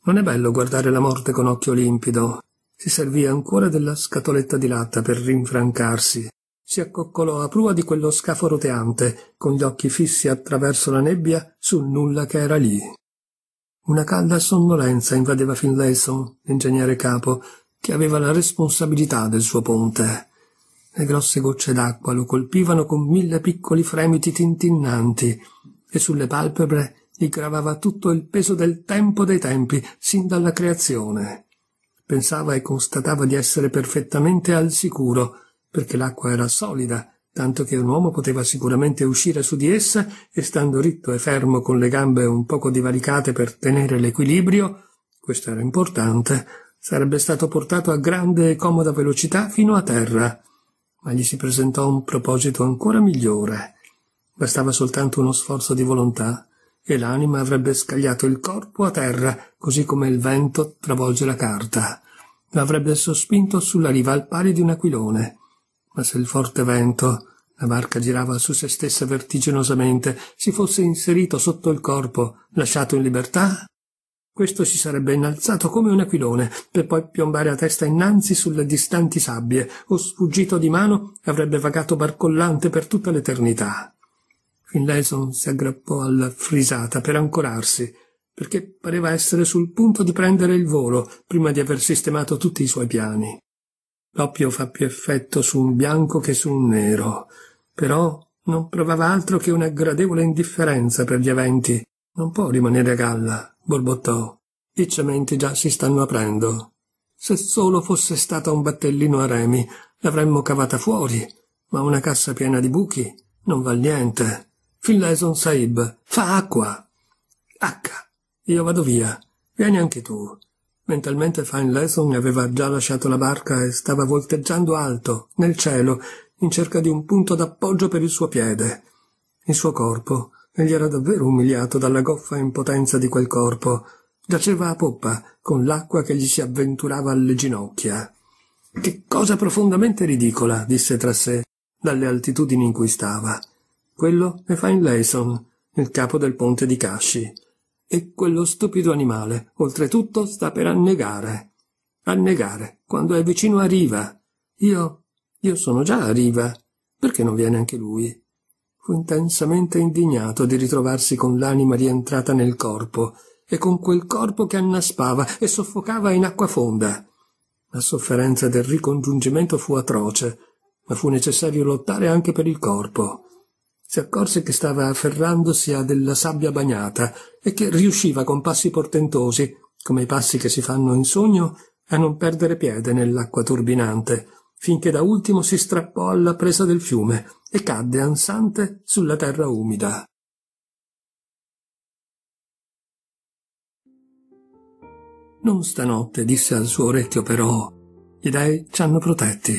Non è bello guardare la morte con occhio limpido. Si servì ancora della scatoletta di latta per rinfrancarsi. Si accoccolò a prua di quello scafo roteante, con gli occhi fissi attraverso la nebbia sul nulla che era lì. Una calda sonnolenza invadeva Finlayson, l'ingegnere capo, che aveva la responsabilità del suo ponte le grosse gocce d'acqua lo colpivano con mille piccoli fremiti tintinnanti, e sulle palpebre gli gravava tutto il peso del tempo dei tempi, sin dalla creazione. Pensava e constatava di essere perfettamente al sicuro, perché l'acqua era solida, tanto che un uomo poteva sicuramente uscire su di essa e stando ritto e fermo con le gambe un poco divaricate per tenere l'equilibrio, questo era importante, sarebbe stato portato a grande e comoda velocità fino a terra ma gli si presentò un proposito ancora migliore. Bastava soltanto uno sforzo di volontà e l'anima avrebbe scagliato il corpo a terra, così come il vento travolge la carta. L'avrebbe sospinto sulla riva al pari di un aquilone. Ma se il forte vento, la barca girava su se stessa vertiginosamente, si fosse inserito sotto il corpo, lasciato in libertà, questo si sarebbe innalzato come un aquilone, per poi piombare a testa innanzi sulle distanti sabbie, o sfuggito di mano avrebbe vagato barcollante per tutta l'eternità. Finlayson si aggrappò alla frisata per ancorarsi, perché pareva essere sul punto di prendere il volo prima di aver sistemato tutti i suoi piani. L'oppio fa più effetto su un bianco che su un nero, però non provava altro che una gradevole indifferenza per gli eventi. Non può rimanere a galla borbottò. I cementi già si stanno aprendo. Se solo fosse stata un battellino a remi, l'avremmo cavata fuori, ma una cassa piena di buchi non val niente. Fillaison Saib, fa acqua. Acca, Io vado via. Vieni anche tu. Mentalmente Fine Finlayson aveva già lasciato la barca e stava volteggiando alto, nel cielo, in cerca di un punto d'appoggio per il suo piede. Il suo corpo Egli era davvero umiliato dalla goffa impotenza di quel corpo. Giaceva a poppa, con l'acqua che gli si avventurava alle ginocchia. Che cosa profondamente ridicola, disse tra sé, dalle altitudini in cui stava. Quello è Finlayson, il capo del ponte di Casci. E quello stupido animale, oltretutto, sta per annegare. Annegare, quando è vicino a riva. Io, io sono già a riva. Perché non viene anche lui? fu intensamente indignato di ritrovarsi con l'anima rientrata nel corpo e con quel corpo che annaspava e soffocava in acqua fonda. La sofferenza del ricongiungimento fu atroce, ma fu necessario lottare anche per il corpo. Si accorse che stava afferrandosi a della sabbia bagnata e che riusciva con passi portentosi, come i passi che si fanno in sogno, a non perdere piede nell'acqua turbinante, finché da ultimo si strappò alla presa del fiume, e cadde ansante sulla terra umida. Non stanotte, disse al suo orecchio però. Gli dei ci hanno protetti.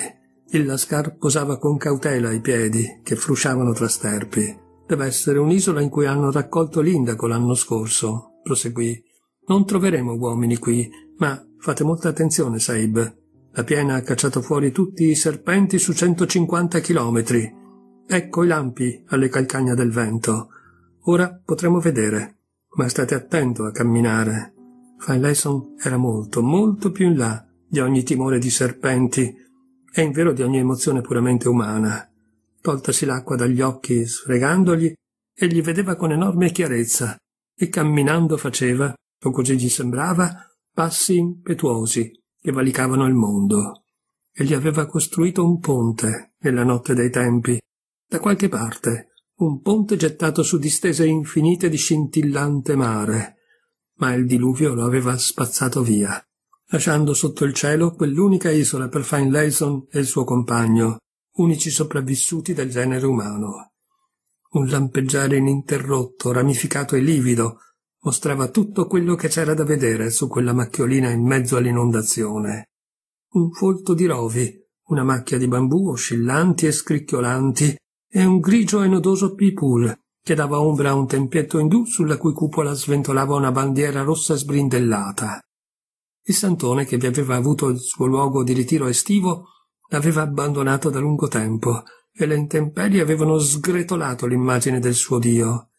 Il Lascar posava con cautela i piedi, che frusciavano tra sterpi. Deve essere un'isola in cui hanno raccolto l'indaco l'anno scorso, proseguì. Non troveremo uomini qui, ma fate molta attenzione, Saib. La piena ha cacciato fuori tutti i serpenti su 150 chilometri. Ecco i lampi alle calcagna del vento. Ora potremo vedere. Ma state attento a camminare. Finlayson era molto, molto più in là di ogni timore di serpenti e invero di ogni emozione puramente umana. Toltasi l'acqua dagli occhi, sfregandogli, egli vedeva con enorme chiarezza e camminando faceva, o così gli sembrava, passi impetuosi che valicavano il mondo. Egli aveva costruito un ponte nella notte dei tempi da qualche parte un ponte gettato su distese infinite di scintillante mare, ma il diluvio lo aveva spazzato via, lasciando sotto il cielo quell'unica isola per Fine Lason e il suo compagno, unici sopravvissuti del genere umano. Un lampeggiare ininterrotto, ramificato e livido, mostrava tutto quello che c'era da vedere su quella macchiolina in mezzo all'inondazione. Un folto di rovi, una macchia di bambù oscillanti e scricchiolanti e un grigio e nodoso pipul che dava ombra a un tempietto indù sulla cui cupola sventolava una bandiera rossa sbrindellata. Il santone che vi aveva avuto il suo luogo di ritiro estivo l'aveva abbandonato da lungo tempo e le intemperie avevano sgretolato l'immagine del suo dio.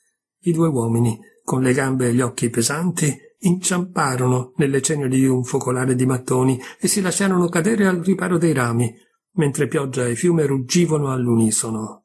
I due uomini, con le gambe e gli occhi pesanti, inciamparono nelle ceneri di un focolare di mattoni e si lasciarono cadere al riparo dei rami, mentre pioggia e fiume ruggivano all'unisono.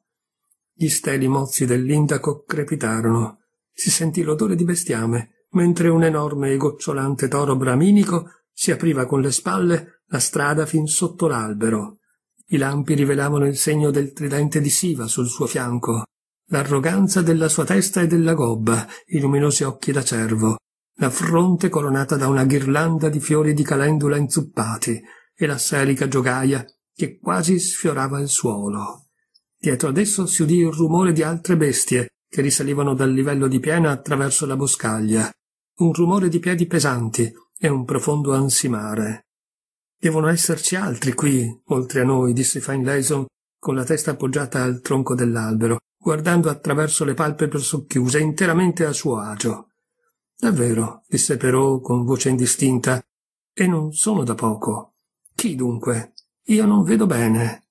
Gli steli mozzi dell'indaco crepitarono. Si sentì l'odore di bestiame, mentre un enorme e gocciolante toro braminico si apriva con le spalle la strada fin sotto l'albero. I lampi rivelavano il segno del tridente di Siva sul suo fianco, l'arroganza della sua testa e della gobba, i luminosi occhi da cervo, la fronte coronata da una ghirlanda di fiori di calendula inzuppati e la serica giogaia che quasi sfiorava il suolo. Dietro ad esso si udì il rumore di altre bestie che risalivano dal livello di piena attraverso la boscaglia, un rumore di piedi pesanti e un profondo ansimare. Devono esserci altri qui, oltre a noi, disse Finlayson, con la testa appoggiata al tronco dell'albero, guardando attraverso le palpebre socchiuse, interamente a suo agio. Davvero, disse Però con voce indistinta, e non sono da poco. Chi dunque? Io non vedo bene.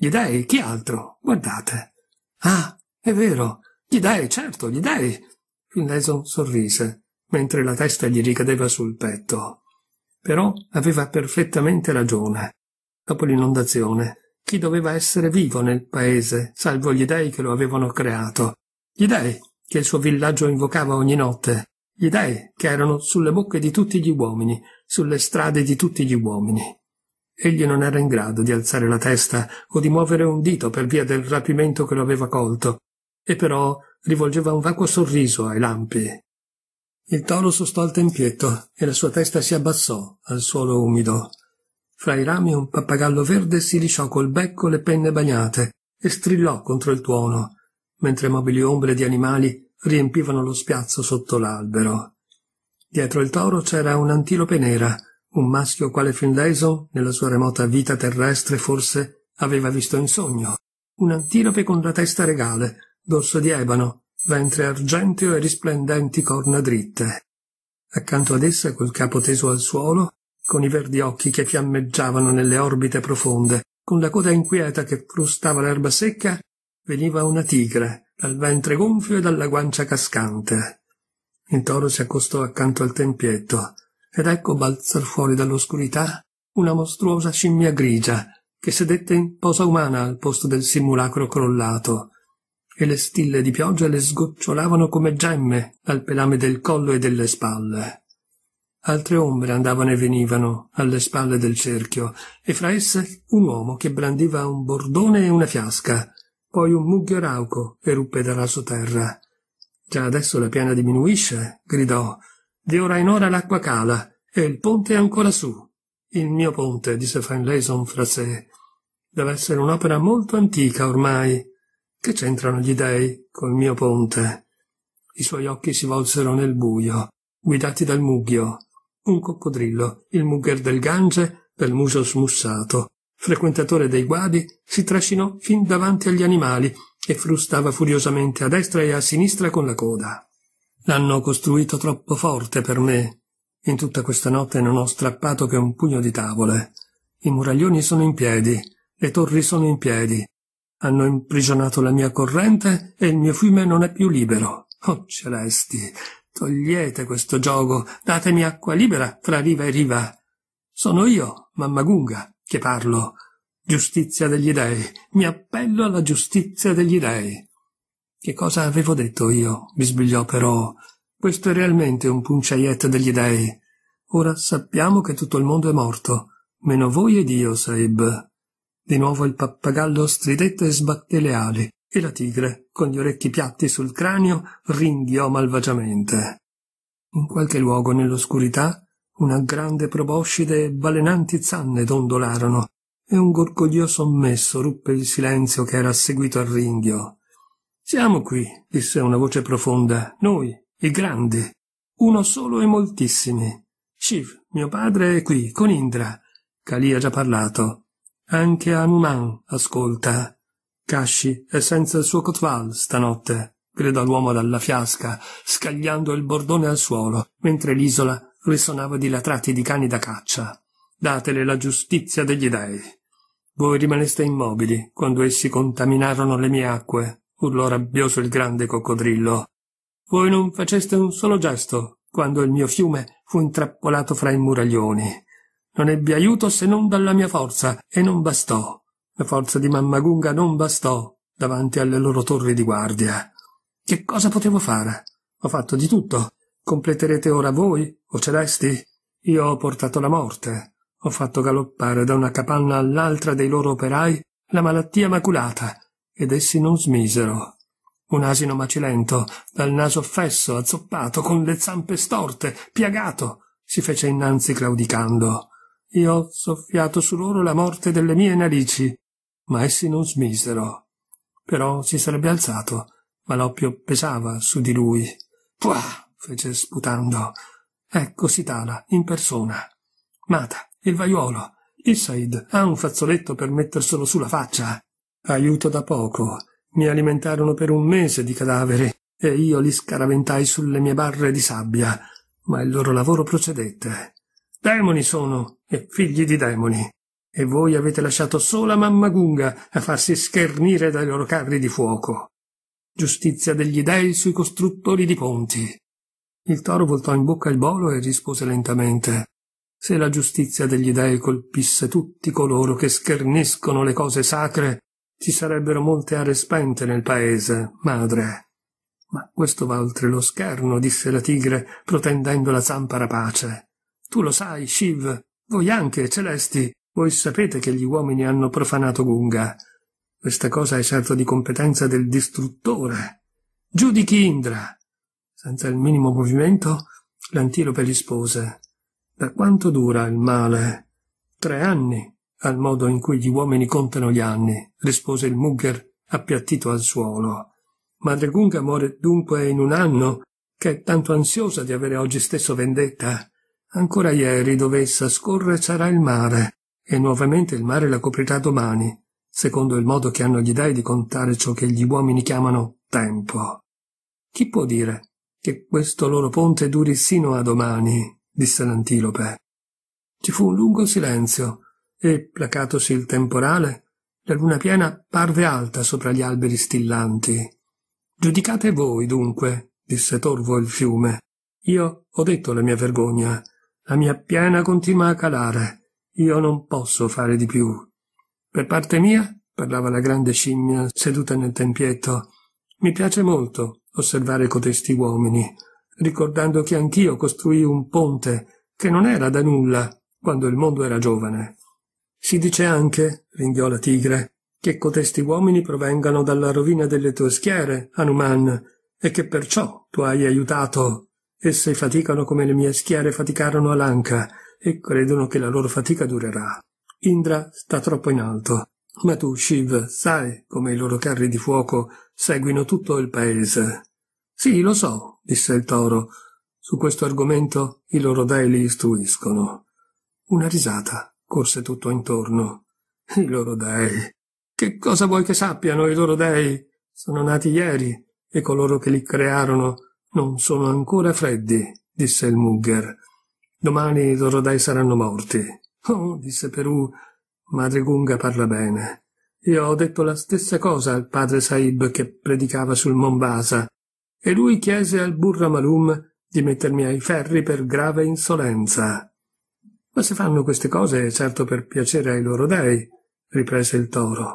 Gli dei? Chi altro? Guardate. Ah, è vero. Gli dei, certo, gli dei. Finlayson sorrise, mentre la testa gli ricadeva sul petto. Però aveva perfettamente ragione. Dopo l'inondazione, chi doveva essere vivo nel paese, salvo gli dei che lo avevano creato? Gli dei che il suo villaggio invocava ogni notte, gli dei che erano sulle bocche di tutti gli uomini, sulle strade di tutti gli uomini. Egli non era in grado di alzare la testa o di muovere un dito per via del rapimento che lo aveva colto, e però rivolgeva un vacuo sorriso ai lampi. Il toro sostò al tempietto e la sua testa si abbassò al suolo umido. Fra i rami un pappagallo verde si lisciò col becco le penne bagnate e strillò contro il tuono, mentre mobili ombre di animali riempivano lo spiazzo sotto l'albero. Dietro il toro c'era un'antilope nera un maschio quale Finlayson, nella sua remota vita terrestre, forse aveva visto in sogno. Un antilope con la testa regale, dorso di ebano, ventre argenteo e risplendenti corna dritte. Accanto ad essa, col capo teso al suolo, con i verdi occhi che fiammeggiavano nelle orbite profonde, con la coda inquieta che frustava l'erba secca, veniva una tigre, dal ventre gonfio e dalla guancia cascante. Il toro si accostò accanto al tempietto, ed ecco balzar fuori dall'oscurità una mostruosa scimmia grigia che sedette in posa umana al posto del simulacro crollato e le stille di pioggia le sgocciolavano come gemme dal pelame del collo e delle spalle. Altre ombre andavano e venivano alle spalle del cerchio, e fra esse un uomo che brandiva un bordone e una fiasca, poi un mucchio rauco eruppe raso terra. Già adesso la piana diminuisce, gridò, di ora in ora l'acqua cala, e il ponte è ancora su. Il mio ponte, disse Finlayson fra sé. Deve essere un'opera molto antica ormai. Che c'entrano gli dèi col mio ponte? I suoi occhi si volsero nel buio, guidati dal mugghio. Un coccodrillo, il mugger del Gange, dal muso smussato, frequentatore dei guadi, si trascinò fin davanti agli animali e frustava furiosamente a destra e a sinistra con la coda. L'hanno costruito troppo forte per me. In tutta questa notte non ho strappato che un pugno di tavole. I muraglioni sono in piedi, le torri sono in piedi. Hanno imprigionato la mia corrente e il mio fiume non è più libero. Oh celesti, togliete questo gioco, datemi acqua libera tra riva e riva. Sono io, mamma Gunga, che parlo. Giustizia degli dei, mi appello alla giustizia degli dei. Che cosa avevo detto io? bisbigliò però. Questo è realmente un punchayet degli dei. Ora sappiamo che tutto il mondo è morto, meno voi ed io, Saib. Di nuovo il pappagallo stridette e sbatté le ali, e la tigre, con gli orecchi piatti sul cranio, ringhiò malvagiamente. In qualche luogo nell'oscurità una grande proboscide e balenanti zanne dondolarono, e un gorgoglio sommesso ruppe il silenzio che era seguito al ringhio. Siamo qui, disse una voce profonda, noi, i grandi, uno solo e moltissimi. Shiv, mio padre, è qui, con Indra. Kali ha già parlato. Anche Anuman ascolta. Kashi è senza il suo kotval stanotte, gridò l'uomo dalla fiasca, scagliando il bordone al suolo, mentre l'isola risonava di latrati di cani da caccia. Datele la giustizia degli dei. Voi rimaneste immobili quando essi contaminarono le mie acque urlò rabbioso il grande coccodrillo. Voi non faceste un solo gesto quando il mio fiume fu intrappolato fra i muraglioni. Non ebbi aiuto se non dalla mia forza, e non bastò. La forza di Mamma Gunga non bastò davanti alle loro torri di guardia. Che cosa potevo fare? Ho fatto di tutto. Completerete ora voi, o celesti? Io ho portato la morte. Ho fatto galoppare da una capanna all'altra dei loro operai la malattia maculata, ed essi non smisero. Un asino macilento, dal naso fesso, azzoppato, con le zampe storte, piagato, si fece innanzi claudicando. Io ho soffiato su loro la morte delle mie narici, ma essi non smisero. Però si sarebbe alzato, ma l'oppio pesava su di lui. Puah! fece sputando. Ecco Sitala, in persona. Mata, il vaiuolo. Il Said ha un fazzoletto per metterselo sulla faccia. Aiuto da poco. Mi alimentarono per un mese di cadaveri e io li scaraventai sulle mie barre di sabbia, ma il loro lavoro procedette. Demoni sono e figli di demoni. E voi avete lasciato sola mamma Gunga a farsi schernire dai loro carri di fuoco. Giustizia degli dei sui costruttori di ponti. Il toro voltò in bocca il bolo e rispose lentamente. Se la giustizia degli dei colpisse tutti coloro che scherniscono le cose sacre, ci sarebbero molte are spente nel paese, madre. Ma questo va oltre lo scherno, disse la tigre, protendendo la zampa rapace. Tu lo sai, Shiv, voi anche, celesti, voi sapete che gli uomini hanno profanato Gunga. Questa cosa è certo di competenza del distruttore. Giudichi Indra. Senza il minimo movimento, l'antilope rispose. Da quanto dura il male? Tre anni al modo in cui gli uomini contano gli anni, rispose il Mugger appiattito al suolo. Gunga muore dunque in un anno, che è tanto ansiosa di avere oggi stesso vendetta. Ancora ieri dove essa scorre sarà il mare, e nuovamente il mare la coprirà domani, secondo il modo che hanno gli dèi di contare ciò che gli uomini chiamano tempo. Chi può dire che questo loro ponte duri sino a domani? disse l'antilope. Ci fu un lungo silenzio, e, placatosi il temporale, la luna piena parve alta sopra gli alberi stillanti. Giudicate voi, dunque, disse torvo il fiume. Io ho detto la mia vergogna, la mia piena continua a calare, io non posso fare di più. Per parte mia, parlava la grande scimmia seduta nel tempietto, mi piace molto osservare cotesti uomini, ricordando che anch'io costruii un ponte che non era da nulla quando il mondo era giovane. Si dice anche, ringhiò la tigre, che cotesti uomini provengano dalla rovina delle tue schiere, Anuman, e che perciò tu hai aiutato. Esse faticano come le mie schiere faticarono all'anca, e credono che la loro fatica durerà. Indra sta troppo in alto, ma tu, Shiv, sai come i loro carri di fuoco seguono tutto il paese. Sì, lo so, disse il toro. Su questo argomento i loro dei li istruiscono. Una risata corse tutto intorno. I loro dei. Che cosa vuoi che sappiano i loro dei? Sono nati ieri e coloro che li crearono non sono ancora freddi, disse il Mugger. Domani i loro dei saranno morti. Oh, disse Perù, madre Gunga parla bene. Io ho detto la stessa cosa al padre Saib che predicava sul Mombasa, e lui chiese al Burra Malum di mettermi ai ferri per grave insolenza. Ma se fanno queste cose è certo per piacere ai loro dei, riprese il toro.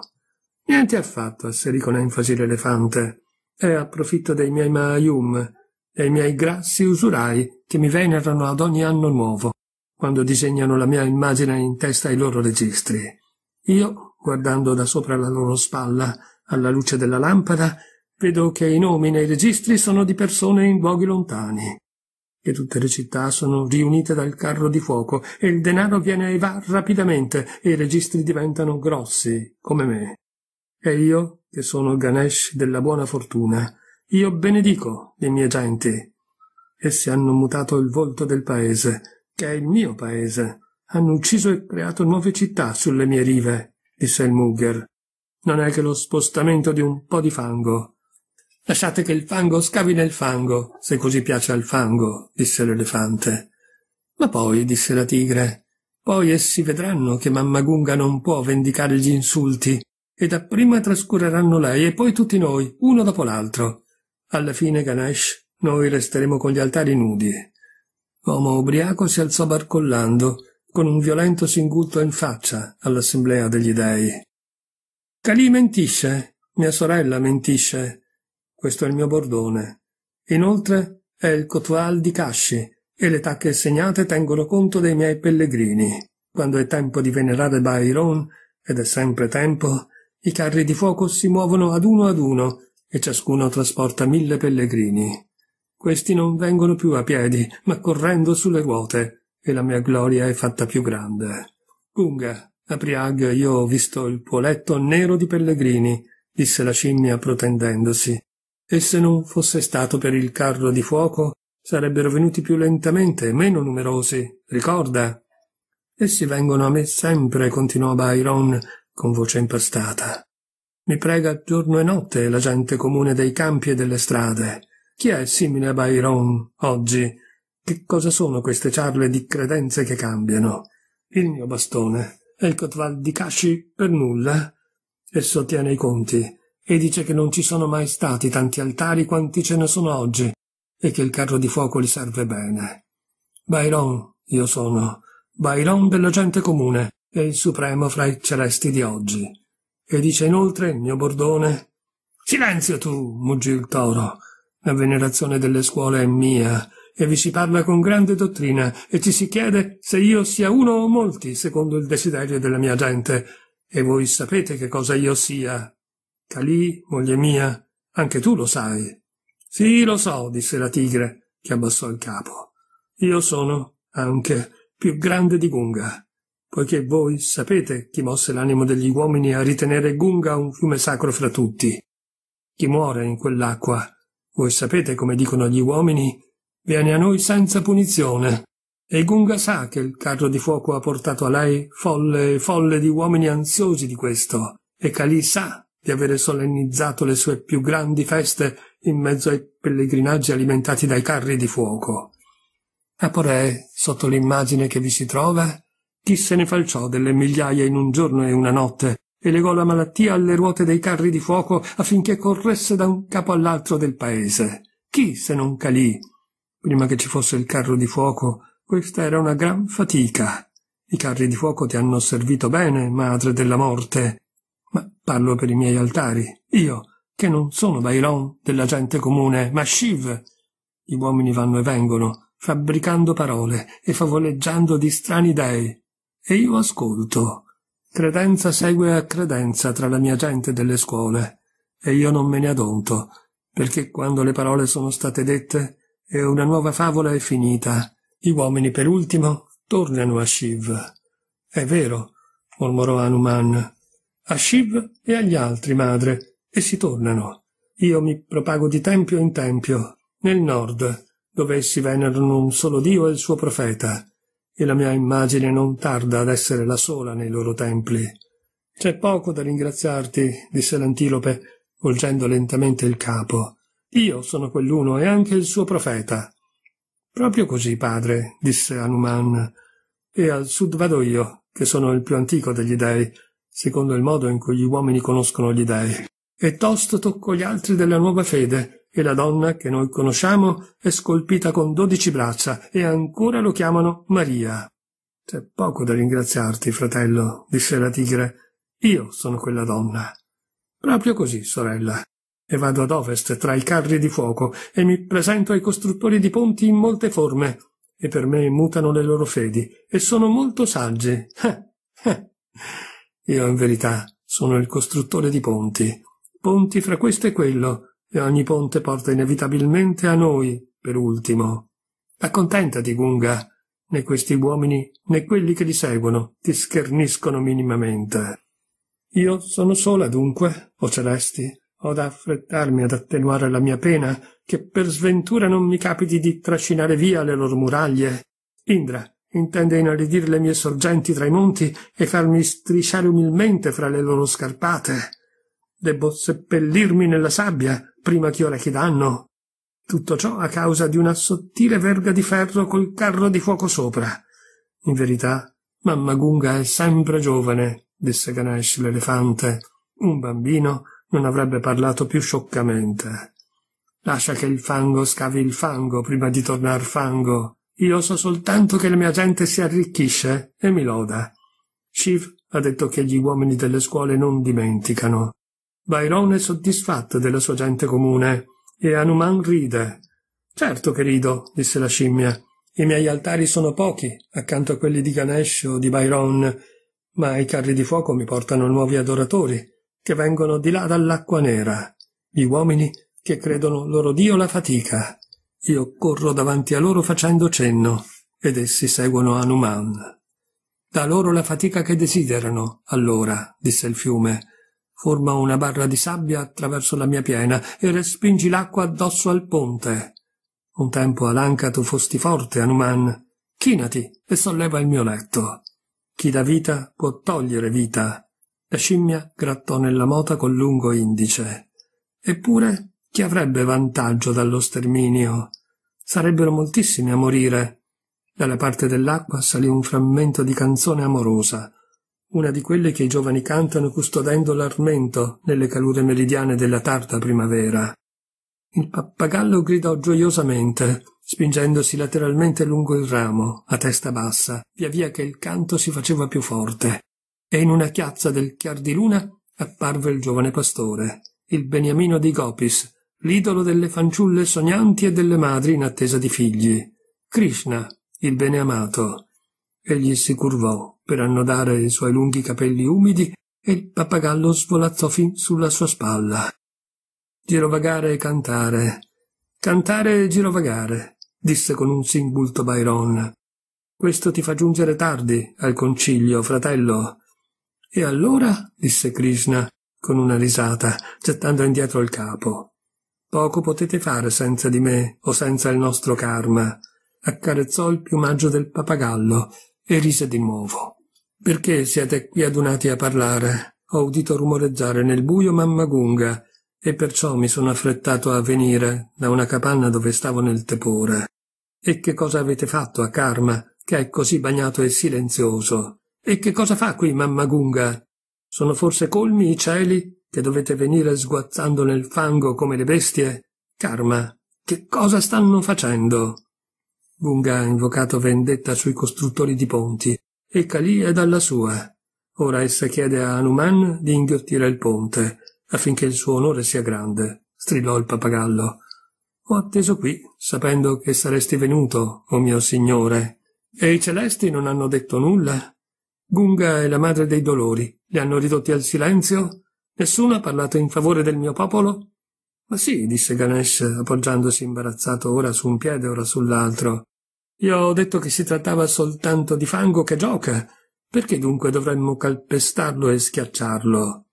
Niente affatto, asserì con enfasi l'elefante. E approfitto dei miei maium, dei miei grassi usurai che mi venerano ad ogni anno nuovo, quando disegnano la mia immagine in testa ai loro registri. Io, guardando da sopra la loro spalla, alla luce della lampada, vedo che i nomi nei registri sono di persone in luoghi lontani che tutte le città sono riunite dal carro di fuoco e il denaro viene e va rapidamente e i registri diventano grossi, come me. E io, che sono Ganesh della buona fortuna, io benedico le mie genti. Essi hanno mutato il volto del paese, che è il mio paese. Hanno ucciso e creato nuove città sulle mie rive, disse il Mugger. Non è che lo spostamento di un po' di fango Lasciate che il fango scavi nel fango, se così piace al fango, disse l'elefante. Ma poi, disse la tigre, poi essi vedranno che mamma Gunga non può vendicare gli insulti, e dapprima trascureranno lei e poi tutti noi, uno dopo l'altro. Alla fine, Ganesh, noi resteremo con gli altari nudi. L'uomo ubriaco si alzò barcollando, con un violento singulto in faccia all'assemblea degli dei. Calì mentisce, mia sorella mentisce, questo è il mio bordone. Inoltre è il cotoal di Casci, e le tacche segnate tengono conto dei miei pellegrini. Quando è tempo di venerare Byron, ed è sempre tempo, i carri di fuoco si muovono ad uno ad uno, e ciascuno trasporta mille pellegrini. Questi non vengono più a piedi, ma correndo sulle ruote, e la mia gloria è fatta più grande. Gunga, a Priag io ho visto il tuo letto nero di pellegrini, disse la scimmia protendendosi e se non fosse stato per il carro di fuoco, sarebbero venuti più lentamente, meno numerosi, ricorda. Essi vengono a me sempre, continuò Byron con voce impastata. Mi prega giorno e notte la gente comune dei campi e delle strade. Chi è simile a Byron oggi? Che cosa sono queste ciarle di credenze che cambiano? Il mio bastone E il Cotval di Casci per nulla. Esso tiene i conti, e dice che non ci sono mai stati tanti altari quanti ce ne sono oggi e che il carro di fuoco li serve bene. Byron, io sono, Byron della gente comune e il supremo fra i celesti di oggi. E dice inoltre, mio bordone, Silenzio tu, muggì il toro. La venerazione delle scuole è mia, e vi si parla con grande dottrina, e ci si chiede se io sia uno o molti, secondo il desiderio della mia gente. E voi sapete che cosa io sia, Calì, moglie mia, anche tu lo sai. Sì, lo so, disse la tigre, che abbassò il capo. Io sono anche più grande di Gunga, poiché voi sapete chi mosse l'animo degli uomini a ritenere Gunga un fiume sacro fra tutti. Chi muore in quell'acqua, voi sapete come dicono gli uomini, viene a noi senza punizione. E Gunga sa che il carro di fuoco ha portato a lei folle e folle di uomini ansiosi di questo, e Calì sa di avere solennizzato le sue più grandi feste in mezzo ai pellegrinaggi alimentati dai carri di fuoco. A Porè, sotto l'immagine che vi si trova, chi se ne falciò delle migliaia in un giorno e una notte e legò la malattia alle ruote dei carri di fuoco affinché corresse da un capo all'altro del paese. Chi se non calì? Prima che ci fosse il carro di fuoco, questa era una gran fatica. I carri di fuoco ti hanno servito bene, madre della morte, ma parlo per i miei altari, io, che non sono bailon della gente comune, ma shiv. Gli uomini vanno e vengono, fabbricando parole e favoleggiando di strani dei. E io ascolto. Credenza segue a credenza tra la mia gente delle scuole, e io non me ne adonto, perché quando le parole sono state dette e una nuova favola è finita, gli uomini per ultimo tornano a Shiv. È vero, mormorò Hanuman, a Shiv e agli altri, madre, e si tornano. Io mi propago di tempio in tempio, nel nord, dove essi venerano un solo Dio e il suo profeta, e la mia immagine non tarda ad essere la sola nei loro templi. C'è poco da ringraziarti, disse l'antilope, volgendo lentamente il capo. Io sono quell'uno e anche il suo profeta. Proprio così, padre, disse Hanuman, e al sud vado io, che sono il più antico degli dei, secondo il modo in cui gli uomini conoscono gli dèi. E tosto tocco gli altri della nuova fede, e la donna che noi conosciamo è scolpita con dodici braccia, e ancora lo chiamano Maria. C'è poco da ringraziarti, fratello, disse la tigre. Io sono quella donna. Proprio così, sorella. E vado ad ovest tra i carri di fuoco, e mi presento ai costruttori di ponti in molte forme, e per me mutano le loro fedi, e sono molto saggi. Eh, eh. Io in verità sono il costruttore di ponti. Ponti fra questo e quello, e ogni ponte porta inevitabilmente a noi, per ultimo. Accontentati, Gunga. Né questi uomini né quelli che li seguono ti scherniscono minimamente. Io sono sola dunque, o celesti, ho da affrettarmi ad attenuare la mia pena, che per sventura non mi capiti di trascinare via le loro muraglie. Indra, intende inaridir le mie sorgenti tra i monti e farmi strisciare umilmente fra le loro scarpate. Debbo seppellirmi nella sabbia prima che io rechi danno. Tutto ciò a causa di una sottile verga di ferro col carro di fuoco sopra. In verità, mamma Gunga è sempre giovane, disse Ganesh l'elefante. Un bambino non avrebbe parlato più scioccamente. Lascia che il fango scavi il fango prima di tornar fango. Io so soltanto che la mia gente si arricchisce e mi loda. Shiv ha detto che gli uomini delle scuole non dimenticano. Byron è soddisfatto della sua gente comune e Hanuman ride. Certo che rido, disse la scimmia. I miei altari sono pochi accanto a quelli di Ganesh o di Byron, ma i carri di fuoco mi portano nuovi adoratori che vengono di là dall'acqua nera, gli uomini che credono loro Dio la fatica. Io corro davanti a loro facendo cenno, ed essi seguono Anuman. Da loro la fatica che desiderano, allora, disse il fiume. Forma una barra di sabbia attraverso la mia piena e respingi l'acqua addosso al ponte. Un tempo all'anca tu fosti forte, Anuman. Chinati e solleva il mio letto. Chi dà vita può togliere vita. La scimmia grattò nella mota col lungo indice. Eppure chi avrebbe vantaggio dallo sterminio? Sarebbero moltissimi a morire. Dalla parte dell'acqua salì un frammento di canzone amorosa, una di quelle che i giovani cantano custodendo l'armento nelle calure meridiane della tarda primavera. Il pappagallo gridò gioiosamente, spingendosi lateralmente lungo il ramo, a testa bassa, via via che il canto si faceva più forte, e in una chiazza del chiar di luna apparve il giovane pastore, il beniamino di Gopis, l'idolo delle fanciulle sognanti e delle madri in attesa di figli, Krishna, il beneamato. Egli si curvò per annodare i suoi lunghi capelli umidi e il pappagallo svolazzò fin sulla sua spalla. Girovagare e cantare, cantare e girovagare, disse con un singulto Byron. Questo ti fa giungere tardi al concilio, fratello. E allora, disse Krishna, con una risata, gettando indietro il capo. Poco potete fare senza di me o senza il nostro karma. Accarezzò il piumaggio del papagallo e rise di nuovo. Perché siete qui adunati a parlare? Ho udito rumoreggiare nel buio mamma Gunga e perciò mi sono affrettato a venire da una capanna dove stavo nel tepore. E che cosa avete fatto a Karma, che è così bagnato e silenzioso? E che cosa fa qui mamma Gunga? Sono forse colmi i cieli che dovete venire sguazzando nel fango come le bestie? Karma, che cosa stanno facendo? Bunga ha invocato vendetta sui costruttori di ponti e Kali è dalla sua. Ora essa chiede a Hanuman di inghiottire il ponte affinché il suo onore sia grande, strillò il papagallo. Ho atteso qui, sapendo che saresti venuto, o oh mio signore. E i celesti non hanno detto nulla? Gunga e la madre dei dolori. Li hanno ridotti al silenzio? Nessuno ha parlato in favore del mio popolo? Ma sì, disse Ganesh, appoggiandosi imbarazzato ora su un piede, ora sull'altro. Io ho detto che si trattava soltanto di fango che gioca. Perché dunque dovremmo calpestarlo e schiacciarlo?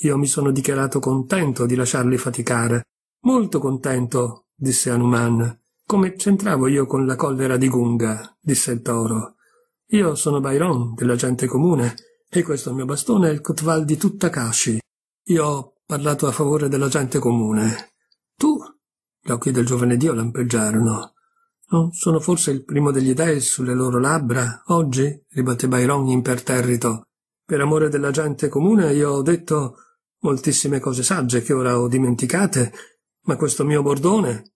Io mi sono dichiarato contento di lasciarli faticare. Molto contento, disse Anuman. Come c'entravo io con la collera di Gunga? disse il toro. Io sono Byron, della gente comune, e questo mio bastone è il Kotval di tutta Kashi. Io ho parlato a favore della gente comune. Tu? Gli occhi del giovane Dio lampeggiarono. Non sono forse il primo degli dei sulle loro labbra? Oggi? ribatté Byron imperterrito. Per amore della gente comune io ho detto moltissime cose sagge che ora ho dimenticate, ma questo mio bordone.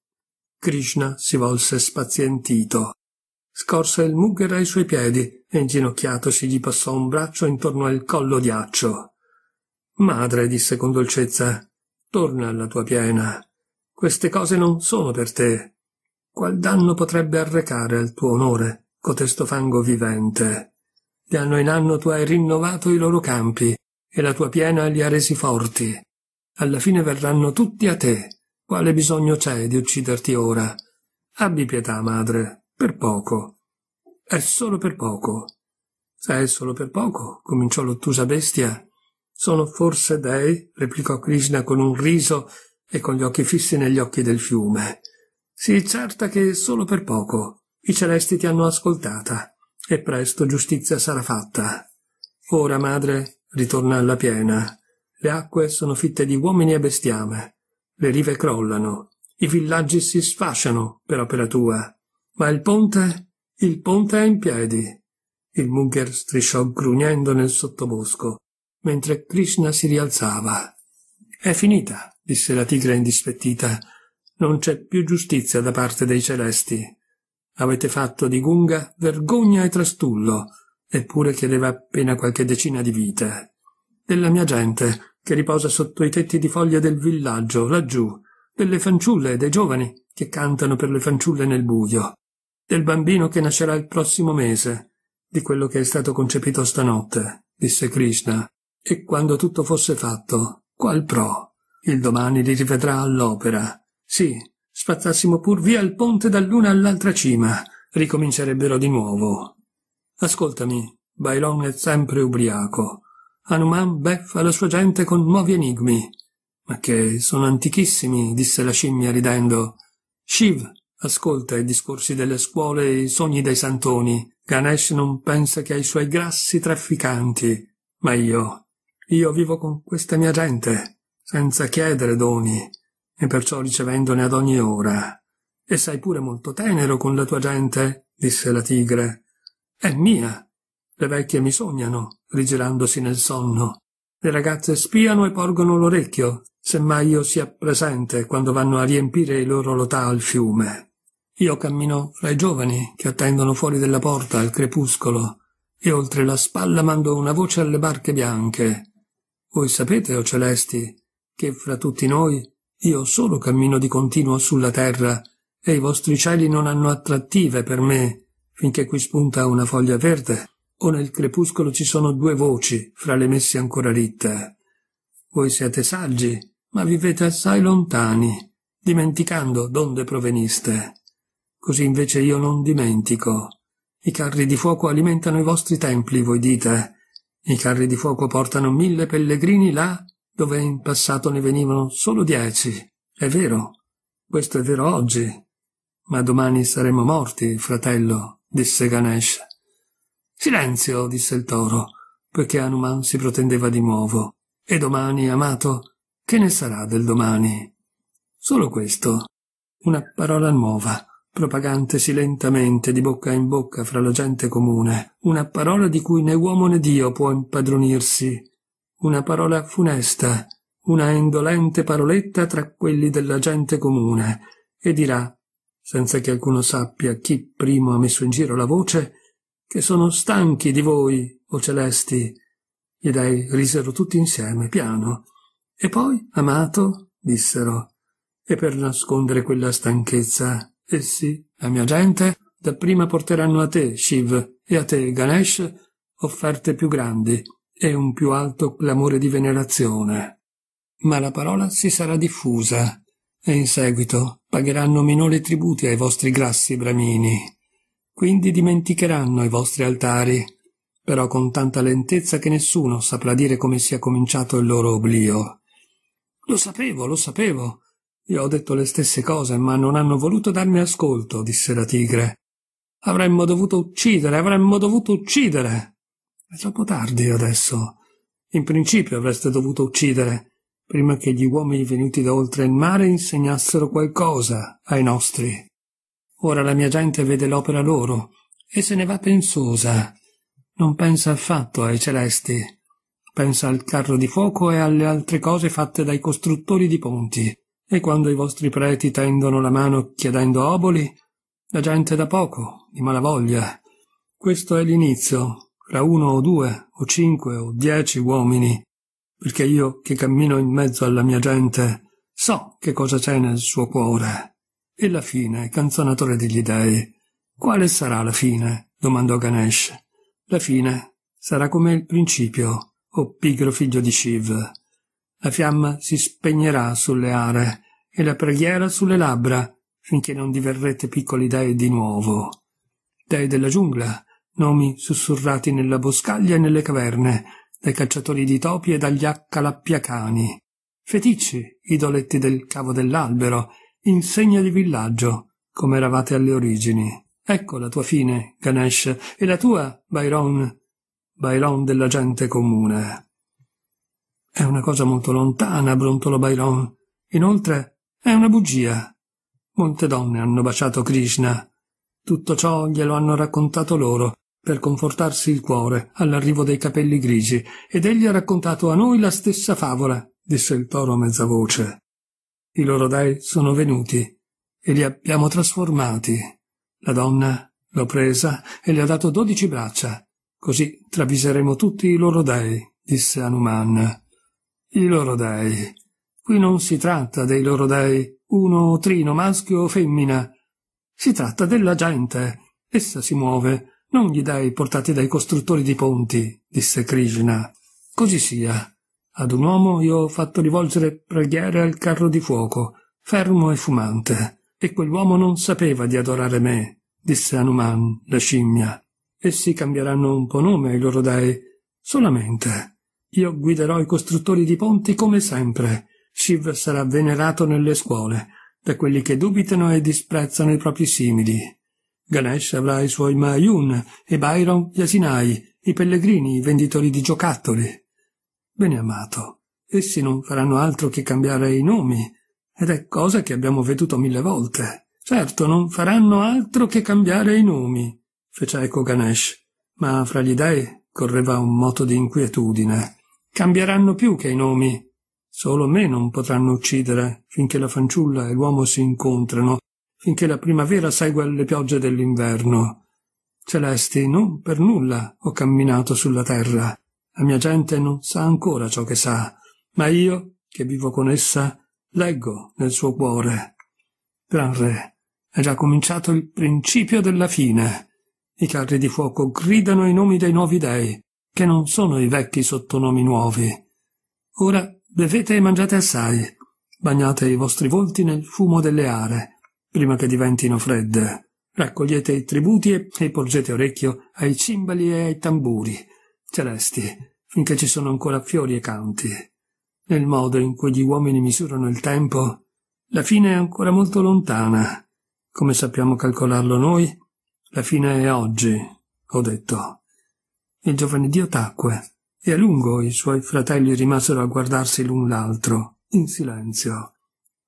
Krishna si volse spazientito. Scorse il Mugger ai suoi piedi e inginocchiatosi gli passò un braccio intorno al collo di Accio. Madre, disse con dolcezza, torna alla tua piena. Queste cose non sono per te. Qual danno potrebbe arrecare al tuo onore cotesto fango vivente? Di anno in anno tu hai rinnovato i loro campi e la tua piena li ha resi forti. Alla fine verranno tutti a te. Quale bisogno c'è di ucciderti ora? Abbi pietà, madre, per poco. È solo per poco. Se è solo per poco, cominciò l'ottusa bestia, sono forse dei? replicò Krishna con un riso e con gli occhi fissi negli occhi del fiume. Sii certa che solo per poco. I celesti ti hanno ascoltata e presto giustizia sarà fatta. Ora, madre, ritorna alla piena. Le acque sono fitte di uomini e bestiame. Le rive crollano. I villaggi si sfasciano per opera tua. Ma il ponte? Il ponte è in piedi. Il Mugger strisciò grugnendo nel sottobosco mentre Krishna si rialzava. È finita, disse la tigre indispettita. Non c'è più giustizia da parte dei celesti. Avete fatto di Gunga vergogna e trastullo, eppure chiedeva appena qualche decina di vite. Della mia gente, che riposa sotto i tetti di foglie del villaggio, laggiù, delle fanciulle e dei giovani che cantano per le fanciulle nel buio, del bambino che nascerà il prossimo mese, di quello che è stato concepito stanotte, disse Krishna. E quando tutto fosse fatto, qual pro? Il domani li rivedrà all'opera. Sì, spazzassimo pur via il ponte dall'una all'altra cima, ricomincerebbero di nuovo. Ascoltami, Bailon è sempre ubriaco. Anuman beffa la sua gente con nuovi enigmi. Ma che sono antichissimi, disse la scimmia ridendo. Shiv ascolta i discorsi delle scuole e i sogni dei santoni. Ganesh non pensa che ai suoi grassi trafficanti. Ma io io vivo con questa mia gente, senza chiedere doni, e perciò ricevendone ad ogni ora. E sei pure molto tenero con la tua gente, disse la tigre. È mia. Le vecchie mi sognano, rigirandosi nel sonno. Le ragazze spiano e porgono l'orecchio, se mai io sia presente quando vanno a riempire i loro lotà al fiume. Io cammino fra i giovani che attendono fuori della porta al crepuscolo, e oltre la spalla mando una voce alle barche bianche. Voi sapete, o celesti, che fra tutti noi io solo cammino di continuo sulla terra, e i vostri cieli non hanno attrattive per me, finché qui spunta una foglia verde, o nel crepuscolo ci sono due voci fra le messe ancora ritte. Voi siete saggi, ma vivete assai lontani, dimenticando donde proveniste. Così invece io non dimentico. I carri di fuoco alimentano i vostri templi, voi dite, i carri di fuoco portano mille pellegrini là dove in passato ne venivano solo dieci. È vero, questo è vero oggi. Ma domani saremo morti, fratello, disse Ganesh. Silenzio, disse il toro, poiché Hanuman si protendeva di nuovo. E domani, amato, che ne sarà del domani? Solo questo, una parola nuova, propagandosi lentamente di bocca in bocca fra la gente comune, una parola di cui né uomo né Dio può impadronirsi, una parola funesta, una indolente paroletta tra quelli della gente comune, e dirà, senza che alcuno sappia chi primo ha messo in giro la voce, che sono stanchi di voi, o celesti. Gli dei risero tutti insieme, piano. E poi, amato, dissero, e per nascondere quella stanchezza Essi, la mia gente, dapprima porteranno a te, Shiv, e a te, Ganesh, offerte più grandi e un più alto clamore di venerazione. Ma la parola si sarà diffusa e in seguito pagheranno minori tributi ai vostri grassi bramini. Quindi dimenticheranno i vostri altari, però con tanta lentezza che nessuno saprà dire come sia cominciato il loro oblio. Lo sapevo, lo sapevo, io ho detto le stesse cose, ma non hanno voluto darmi ascolto, disse la tigre. Avremmo dovuto uccidere, avremmo dovuto uccidere. È troppo tardi adesso. In principio avreste dovuto uccidere, prima che gli uomini venuti da oltre il mare insegnassero qualcosa ai nostri. Ora la mia gente vede l'opera loro e se ne va pensosa. Non pensa affatto ai celesti. Pensa al carro di fuoco e alle altre cose fatte dai costruttori di ponti e quando i vostri preti tendono la mano chiedendo oboli, la gente da poco, di malavoglia. Questo è l'inizio, tra uno o due, o cinque, o dieci uomini, perché io che cammino in mezzo alla mia gente so che cosa c'è nel suo cuore. E la fine, canzonatore degli dei. Quale sarà la fine? domandò Ganesh. La fine sarà come il principio, o pigro figlio di Shiv. La fiamma si spegnerà sulle are e la preghiera sulle labbra, finché non diverrete piccoli dei di nuovo. Dei della giungla, nomi sussurrati nella boscaglia e nelle caverne, dai cacciatori di topi e dagli accalappiacani. Feticci, idoletti del cavo dell'albero, insegna di villaggio, come eravate alle origini. Ecco la tua fine, Ganesh, e la tua, Byron, Byron della gente comune. È una cosa molto lontana, brontolò Byron. Inoltre è una bugia. Molte donne hanno baciato Krishna. Tutto ciò glielo hanno raccontato loro per confortarsi il cuore all'arrivo dei capelli grigi, ed egli ha raccontato a noi la stessa favola, disse il toro a mezza voce. I loro dei sono venuti e li abbiamo trasformati. La donna l'ho presa e le ha dato dodici braccia. Così traviseremo tutti i loro dei, disse Anuman i loro dei. Qui non si tratta dei loro dei, uno o trino, maschio o femmina. Si tratta della gente. Essa si muove, non gli dei portati dai costruttori di ponti, disse Krishna. Così sia. Ad un uomo io ho fatto rivolgere preghiere al carro di fuoco, fermo e fumante, e quell'uomo non sapeva di adorare me, disse Hanuman, la scimmia. Essi cambieranno un po' nome ai loro dei, solamente io guiderò i costruttori di ponti come sempre. Shiv sarà venerato nelle scuole da quelli che dubitano e disprezzano i propri simili. Ganesh avrà i suoi Mayun e Byron gli asinai, i pellegrini, i venditori di giocattoli. Bene amato, essi non faranno altro che cambiare i nomi, ed è cosa che abbiamo veduto mille volte. Certo, non faranno altro che cambiare i nomi, fece eco Ganesh, ma fra gli dei correva un moto di inquietudine. Cambieranno più che i nomi. Solo me non potranno uccidere, finché la fanciulla e l'uomo si incontrano, finché la primavera segue le piogge dell'inverno. Celesti, non per nulla ho camminato sulla terra. La mia gente non sa ancora ciò che sa, ma io, che vivo con essa, leggo nel suo cuore. Gran re, è già cominciato il principio della fine. I carri di fuoco gridano i nomi dei nuovi dei che non sono i vecchi sottonomi nuovi. Ora bevete e mangiate assai, bagnate i vostri volti nel fumo delle are, prima che diventino fredde. Raccogliete i tributi e porgete orecchio ai cimbali e ai tamburi, celesti, finché ci sono ancora fiori e canti. Nel modo in cui gli uomini misurano il tempo, la fine è ancora molto lontana. Come sappiamo calcolarlo noi, la fine è oggi, ho detto. Il giovane Dio tacque, e a lungo i suoi fratelli rimasero a guardarsi l'un l'altro, in silenzio.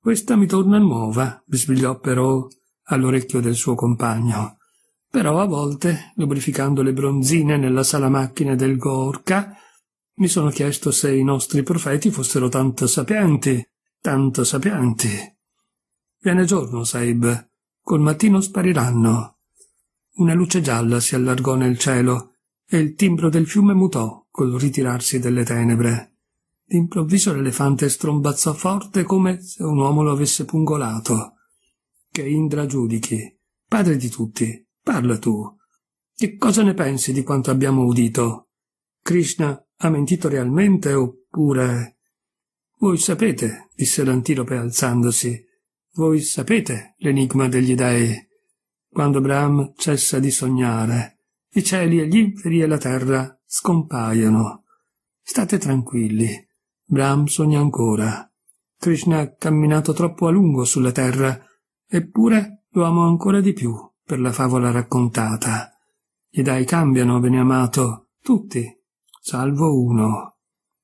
Questa mi torna nuova, bisbigliò però all'orecchio del suo compagno. Però a volte, lubrificando le bronzine nella sala macchina del Gorka, mi sono chiesto se i nostri profeti fossero tanto sapienti, tanto sapienti. Viene giorno, Saib. Col mattino spariranno. Una luce gialla si allargò nel cielo e il timbro del fiume mutò col ritirarsi delle tenebre. D'improvviso l'elefante strombazzò forte come se un uomo lo avesse pungolato. Che Indra giudichi, padre di tutti, parla tu. Che cosa ne pensi di quanto abbiamo udito? Krishna ha mentito realmente oppure... Voi sapete, disse l'antilope alzandosi, voi sapete l'enigma degli dei. Quando Brahm cessa di sognare, i cieli e gli inferi e la terra scompaiono. State tranquilli. Brahm sogna ancora. Krishna ha camminato troppo a lungo sulla terra, eppure lo amo ancora di più per la favola raccontata. Gli dai cambiano, beneamato, tutti, salvo uno.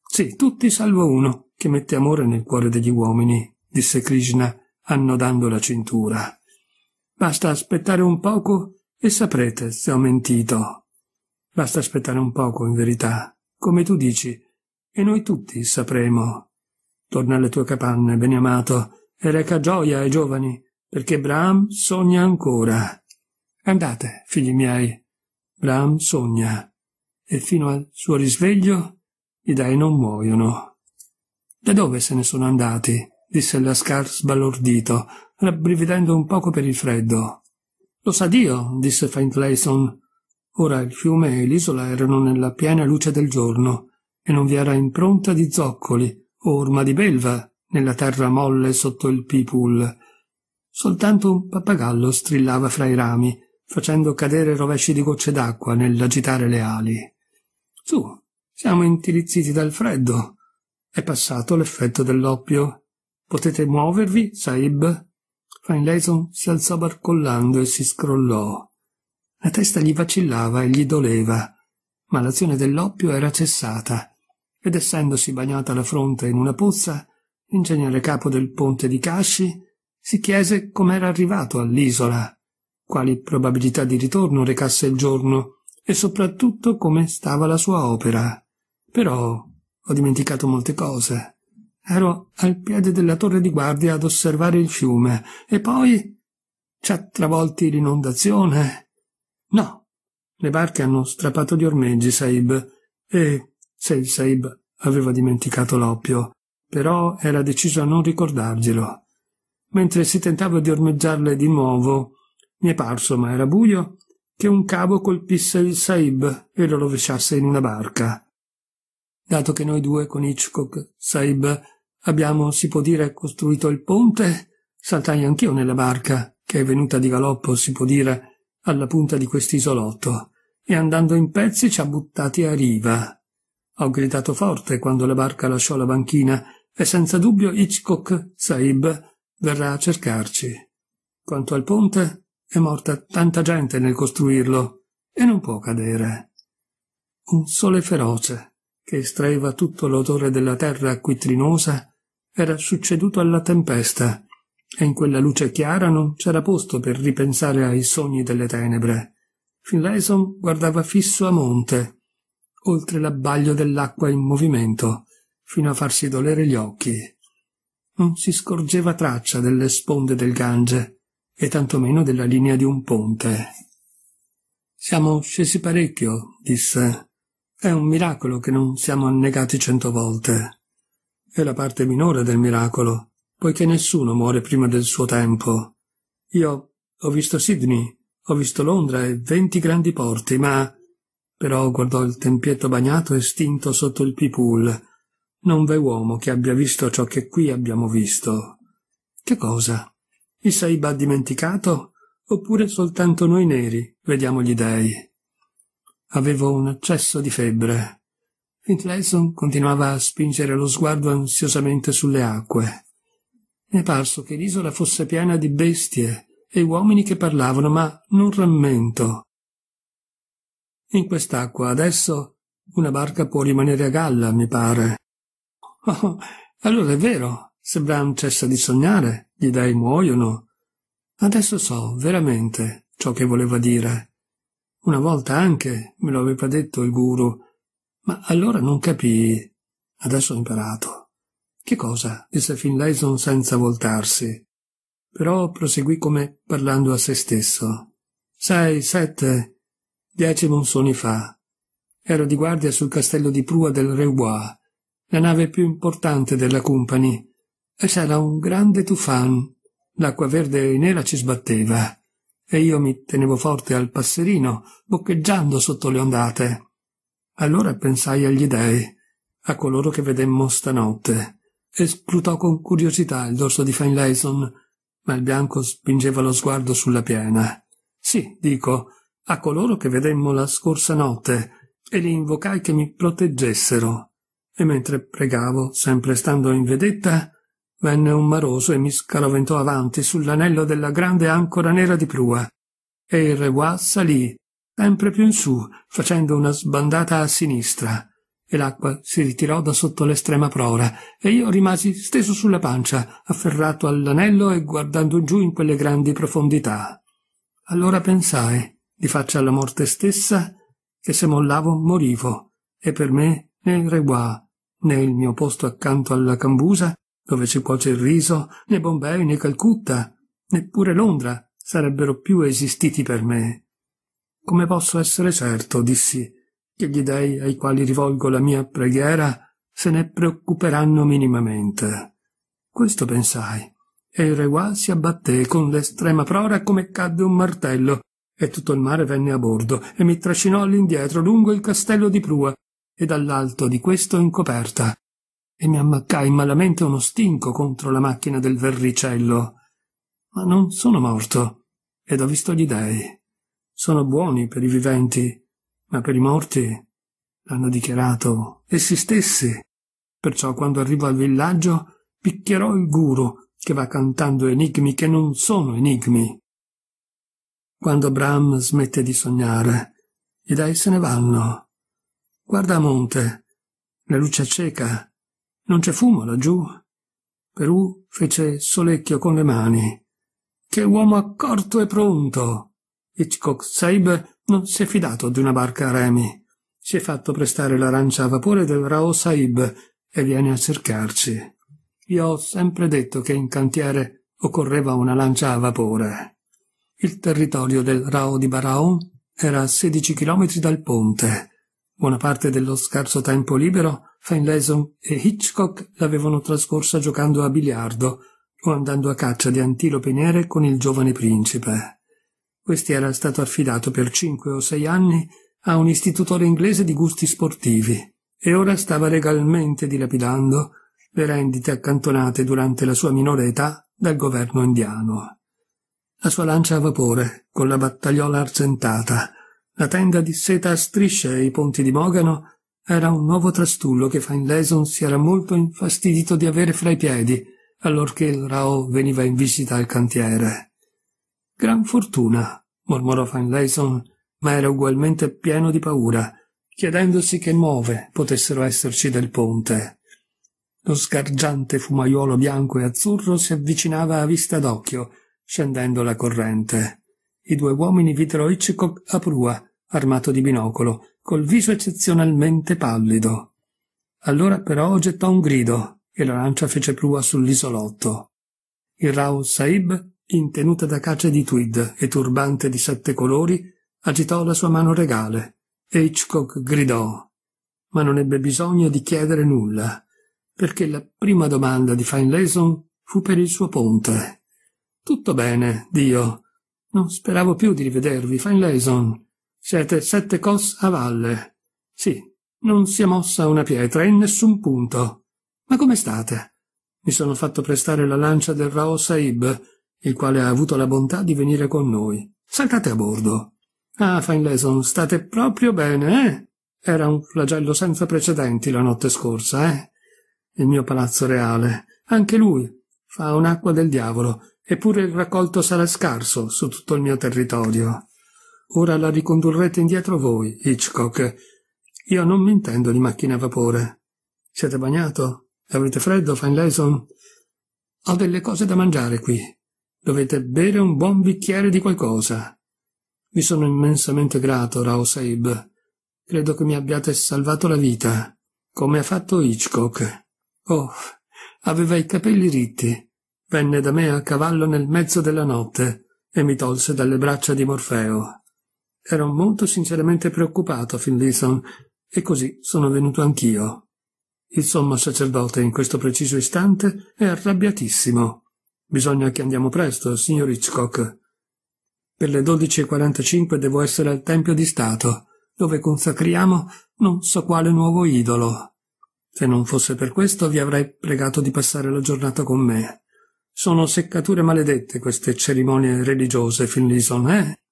Sì, tutti salvo uno, che mette amore nel cuore degli uomini, disse Krishna, annodando la cintura. Basta aspettare un poco e saprete se ho mentito. Basta aspettare un poco, in verità, come tu dici, e noi tutti sapremo. Torna alle tue capanne, beniamato, e reca gioia ai giovani, perché Bram sogna ancora. Andate, figli miei. Bram sogna, e fino al suo risveglio i dai non muoiono. Da dove se ne sono andati? disse Lascar sbalordito, rabbrividendo un poco per il freddo. Lo sa Dio, disse Faintlayson. Ora il fiume e l'isola erano nella piena luce del giorno e non vi era impronta di zoccoli o orma di belva nella terra molle sotto il pipul. Soltanto un pappagallo strillava fra i rami, facendo cadere rovesci di gocce d'acqua nell'agitare le ali. Su, siamo intirizziti dal freddo. È passato l'effetto dell'oppio. Potete muovervi, Saib? Finlayson si alzò barcollando e si scrollò. La testa gli vacillava e gli doleva, ma l'azione dell'oppio era cessata, ed essendosi bagnata la fronte in una pozza, l'ingegnere capo del ponte di Casci si chiese com'era arrivato all'isola, quali probabilità di ritorno recasse il giorno e soprattutto come stava la sua opera. Però ho dimenticato molte cose. Ero al piede della torre di guardia ad osservare il fiume e poi ci ha travolti l'inondazione. No, le barche hanno strappato gli ormeggi, Saib, e se il Saib aveva dimenticato l'oppio, però era deciso a non ricordarglielo. Mentre si tentava di ormeggiarle di nuovo, mi è parso, ma era buio, che un cavo colpisse il Saib e lo rovesciasse in una barca. Dato che noi due con Hitchcock, Saib Abbiamo, si può dire, costruito il ponte, saltai anch'io nella barca, che è venuta di galoppo, si può dire, alla punta di quest'isolotto, e andando in pezzi ci ha buttati a riva. Ho gridato forte quando la barca lasciò la banchina, e senza dubbio Hitchcock Saib verrà a cercarci. Quanto al ponte, è morta tanta gente nel costruirlo, e non può cadere. Un sole feroce, che estraeva tutto l'odore della terra acquitrinosa, era succeduto alla tempesta, e in quella luce chiara non c'era posto per ripensare ai sogni delle tenebre. Finlayson guardava fisso a monte, oltre l'abbaglio dell'acqua in movimento, fino a farsi dolere gli occhi. Non si scorgeva traccia delle sponde del Gange, e tantomeno della linea di un ponte. Siamo scesi parecchio, disse. È un miracolo che non siamo annegati cento volte è la parte minore del miracolo, poiché nessuno muore prima del suo tempo. Io ho visto Sydney, ho visto Londra e venti grandi porti, ma... Però guardò il tempietto bagnato e stinto sotto il pipul. Non v'è uomo che abbia visto ciò che qui abbiamo visto. Che cosa? Il Saiba ha dimenticato? Oppure soltanto noi neri vediamo gli dei? Avevo un accesso di febbre. Finlayson continuava a spingere lo sguardo ansiosamente sulle acque. Mi è parso che l'isola fosse piena di bestie e uomini che parlavano, ma non rammento. In quest'acqua adesso una barca può rimanere a galla, mi pare. Oh, allora è vero, se Bram cessa di sognare, gli dei muoiono. Adesso so veramente ciò che voleva dire. Una volta anche me lo aveva detto il guru, ma allora non capii. Adesso ho imparato. Che cosa? disse Finlayson senza voltarsi. Però proseguì come parlando a se stesso. Sei, sette, dieci monsoni fa. Ero di guardia sul castello di prua del Reubois, la nave più importante della company, e c'era un grande tufan. L'acqua verde e nera ci sbatteva, e io mi tenevo forte al passerino, boccheggiando sotto le ondate. Allora pensai agli dei, a coloro che vedemmo stanotte, e scrutò con curiosità il dorso di Finlayson, ma il bianco spingeva lo sguardo sulla piena. Sì, dico, a coloro che vedemmo la scorsa notte, e li invocai che mi proteggessero. E mentre pregavo, sempre stando in vedetta, venne un maroso e mi scaraventò avanti sull'anello della grande ancora nera di prua, e il reguà salì sempre più in su, facendo una sbandata a sinistra, e l'acqua si ritirò da sotto l'estrema prora, e io rimasi steso sulla pancia, afferrato all'anello e guardando giù in quelle grandi profondità. Allora pensai, di faccia alla morte stessa, che se mollavo morivo, e per me né il reguà, né il mio posto accanto alla cambusa, dove si cuoce il riso, né Bombay né Calcutta, neppure Londra sarebbero più esistiti per me. Come posso essere certo, dissi, che gli dei ai quali rivolgo la mia preghiera se ne preoccuperanno minimamente? Questo pensai, e il Rewa si abbatté con l'estrema prora come cadde un martello, e tutto il mare venne a bordo e mi trascinò all'indietro lungo il castello di Prua e dall'alto di questo in coperta, e mi ammaccai malamente uno stinco contro la macchina del verricello. Ma non sono morto, ed ho visto gli dei sono buoni per i viventi, ma per i morti l'hanno dichiarato essi stessi. Perciò quando arrivo al villaggio picchierò il guru che va cantando enigmi che non sono enigmi. Quando Bram smette di sognare, gli dai se ne vanno. Guarda a monte, la luce è cieca, non c'è fumo laggiù. Perù fece solecchio con le mani. Che uomo accorto e pronto! Hitchcock Saib non si è fidato di una barca a remi. Si è fatto prestare l'arancia a vapore del Rao Saib e viene a cercarci. Io ho sempre detto che in cantiere occorreva una lancia a vapore. Il territorio del Rao di Barao era a 16 chilometri dal ponte. Buona parte dello scarso tempo libero Finlayson e Hitchcock l'avevano trascorsa giocando a biliardo o andando a caccia di antilope nere con il giovane principe. Questi era stato affidato per cinque o sei anni a un istitutore inglese di gusti sportivi e ora stava legalmente dilapidando le rendite accantonate durante la sua minore età dal governo indiano. La sua lancia a vapore, con la battagliola argentata, la tenda di seta a strisce e i ponti di mogano era un nuovo trastullo che Finlayson si era molto infastidito di avere fra i piedi allorché il Rao veniva in visita al cantiere. Gran fortuna, mormorò Finlayson, ma era ugualmente pieno di paura, chiedendosi che nuove potessero esserci del ponte. Lo sgargiante fumaiolo bianco e azzurro si avvicinava a vista d'occhio, scendendo la corrente. I due uomini videro Hitchcock a prua, armato di binocolo, col viso eccezionalmente pallido. Allora però gettò un grido e la lancia fece prua sull'isolotto. Il Rao Saib in tenuta da cace di tweed e turbante di sette colori, agitò la sua mano regale e Hitchcock gridò. Ma non ebbe bisogno di chiedere nulla, perché la prima domanda di Finlayson fu per il suo ponte. Tutto bene, Dio. Non speravo più di rivedervi, Finlayson. Siete sette cos a valle. Sì, non si è mossa una pietra in nessun punto. Ma come state? Mi sono fatto prestare la lancia del Rao Saib il quale ha avuto la bontà di venire con noi. Saltate a bordo. Ah, Finlayson, state proprio bene, eh? Era un flagello senza precedenti la notte scorsa, eh? Il mio palazzo reale. Anche lui. Fa un'acqua del diavolo, eppure il raccolto sarà scarso su tutto il mio territorio. Ora la ricondurrete indietro voi, Hitchcock. Io non mi intendo di macchina a vapore. Siete bagnato? Avete freddo, Finlayson? Ho delle cose da mangiare qui. Dovete bere un buon bicchiere di qualcosa. Vi sono immensamente grato, Rao Saib. Credo che mi abbiate salvato la vita, come ha fatto Hitchcock. Oh, aveva i capelli ritti. Venne da me a cavallo nel mezzo della notte e mi tolse dalle braccia di Morfeo. Ero molto sinceramente preoccupato, Finlayson, e così sono venuto anch'io. Il sommo sacerdote in questo preciso istante è arrabbiatissimo. Bisogna che andiamo presto, signor Hitchcock. Per le 12.45 devo essere al Tempio di Stato, dove consacriamo non so quale nuovo idolo. Se non fosse per questo vi avrei pregato di passare la giornata con me. Sono seccature maledette queste cerimonie religiose, Finlison, eh?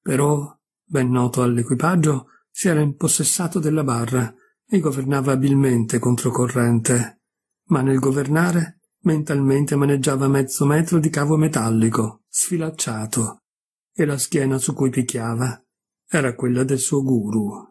Però, ben noto all'equipaggio, si era impossessato della barra e governava abilmente controcorrente. Ma nel governare Mentalmente maneggiava mezzo metro di cavo metallico, sfilacciato, e la schiena su cui picchiava era quella del suo guru.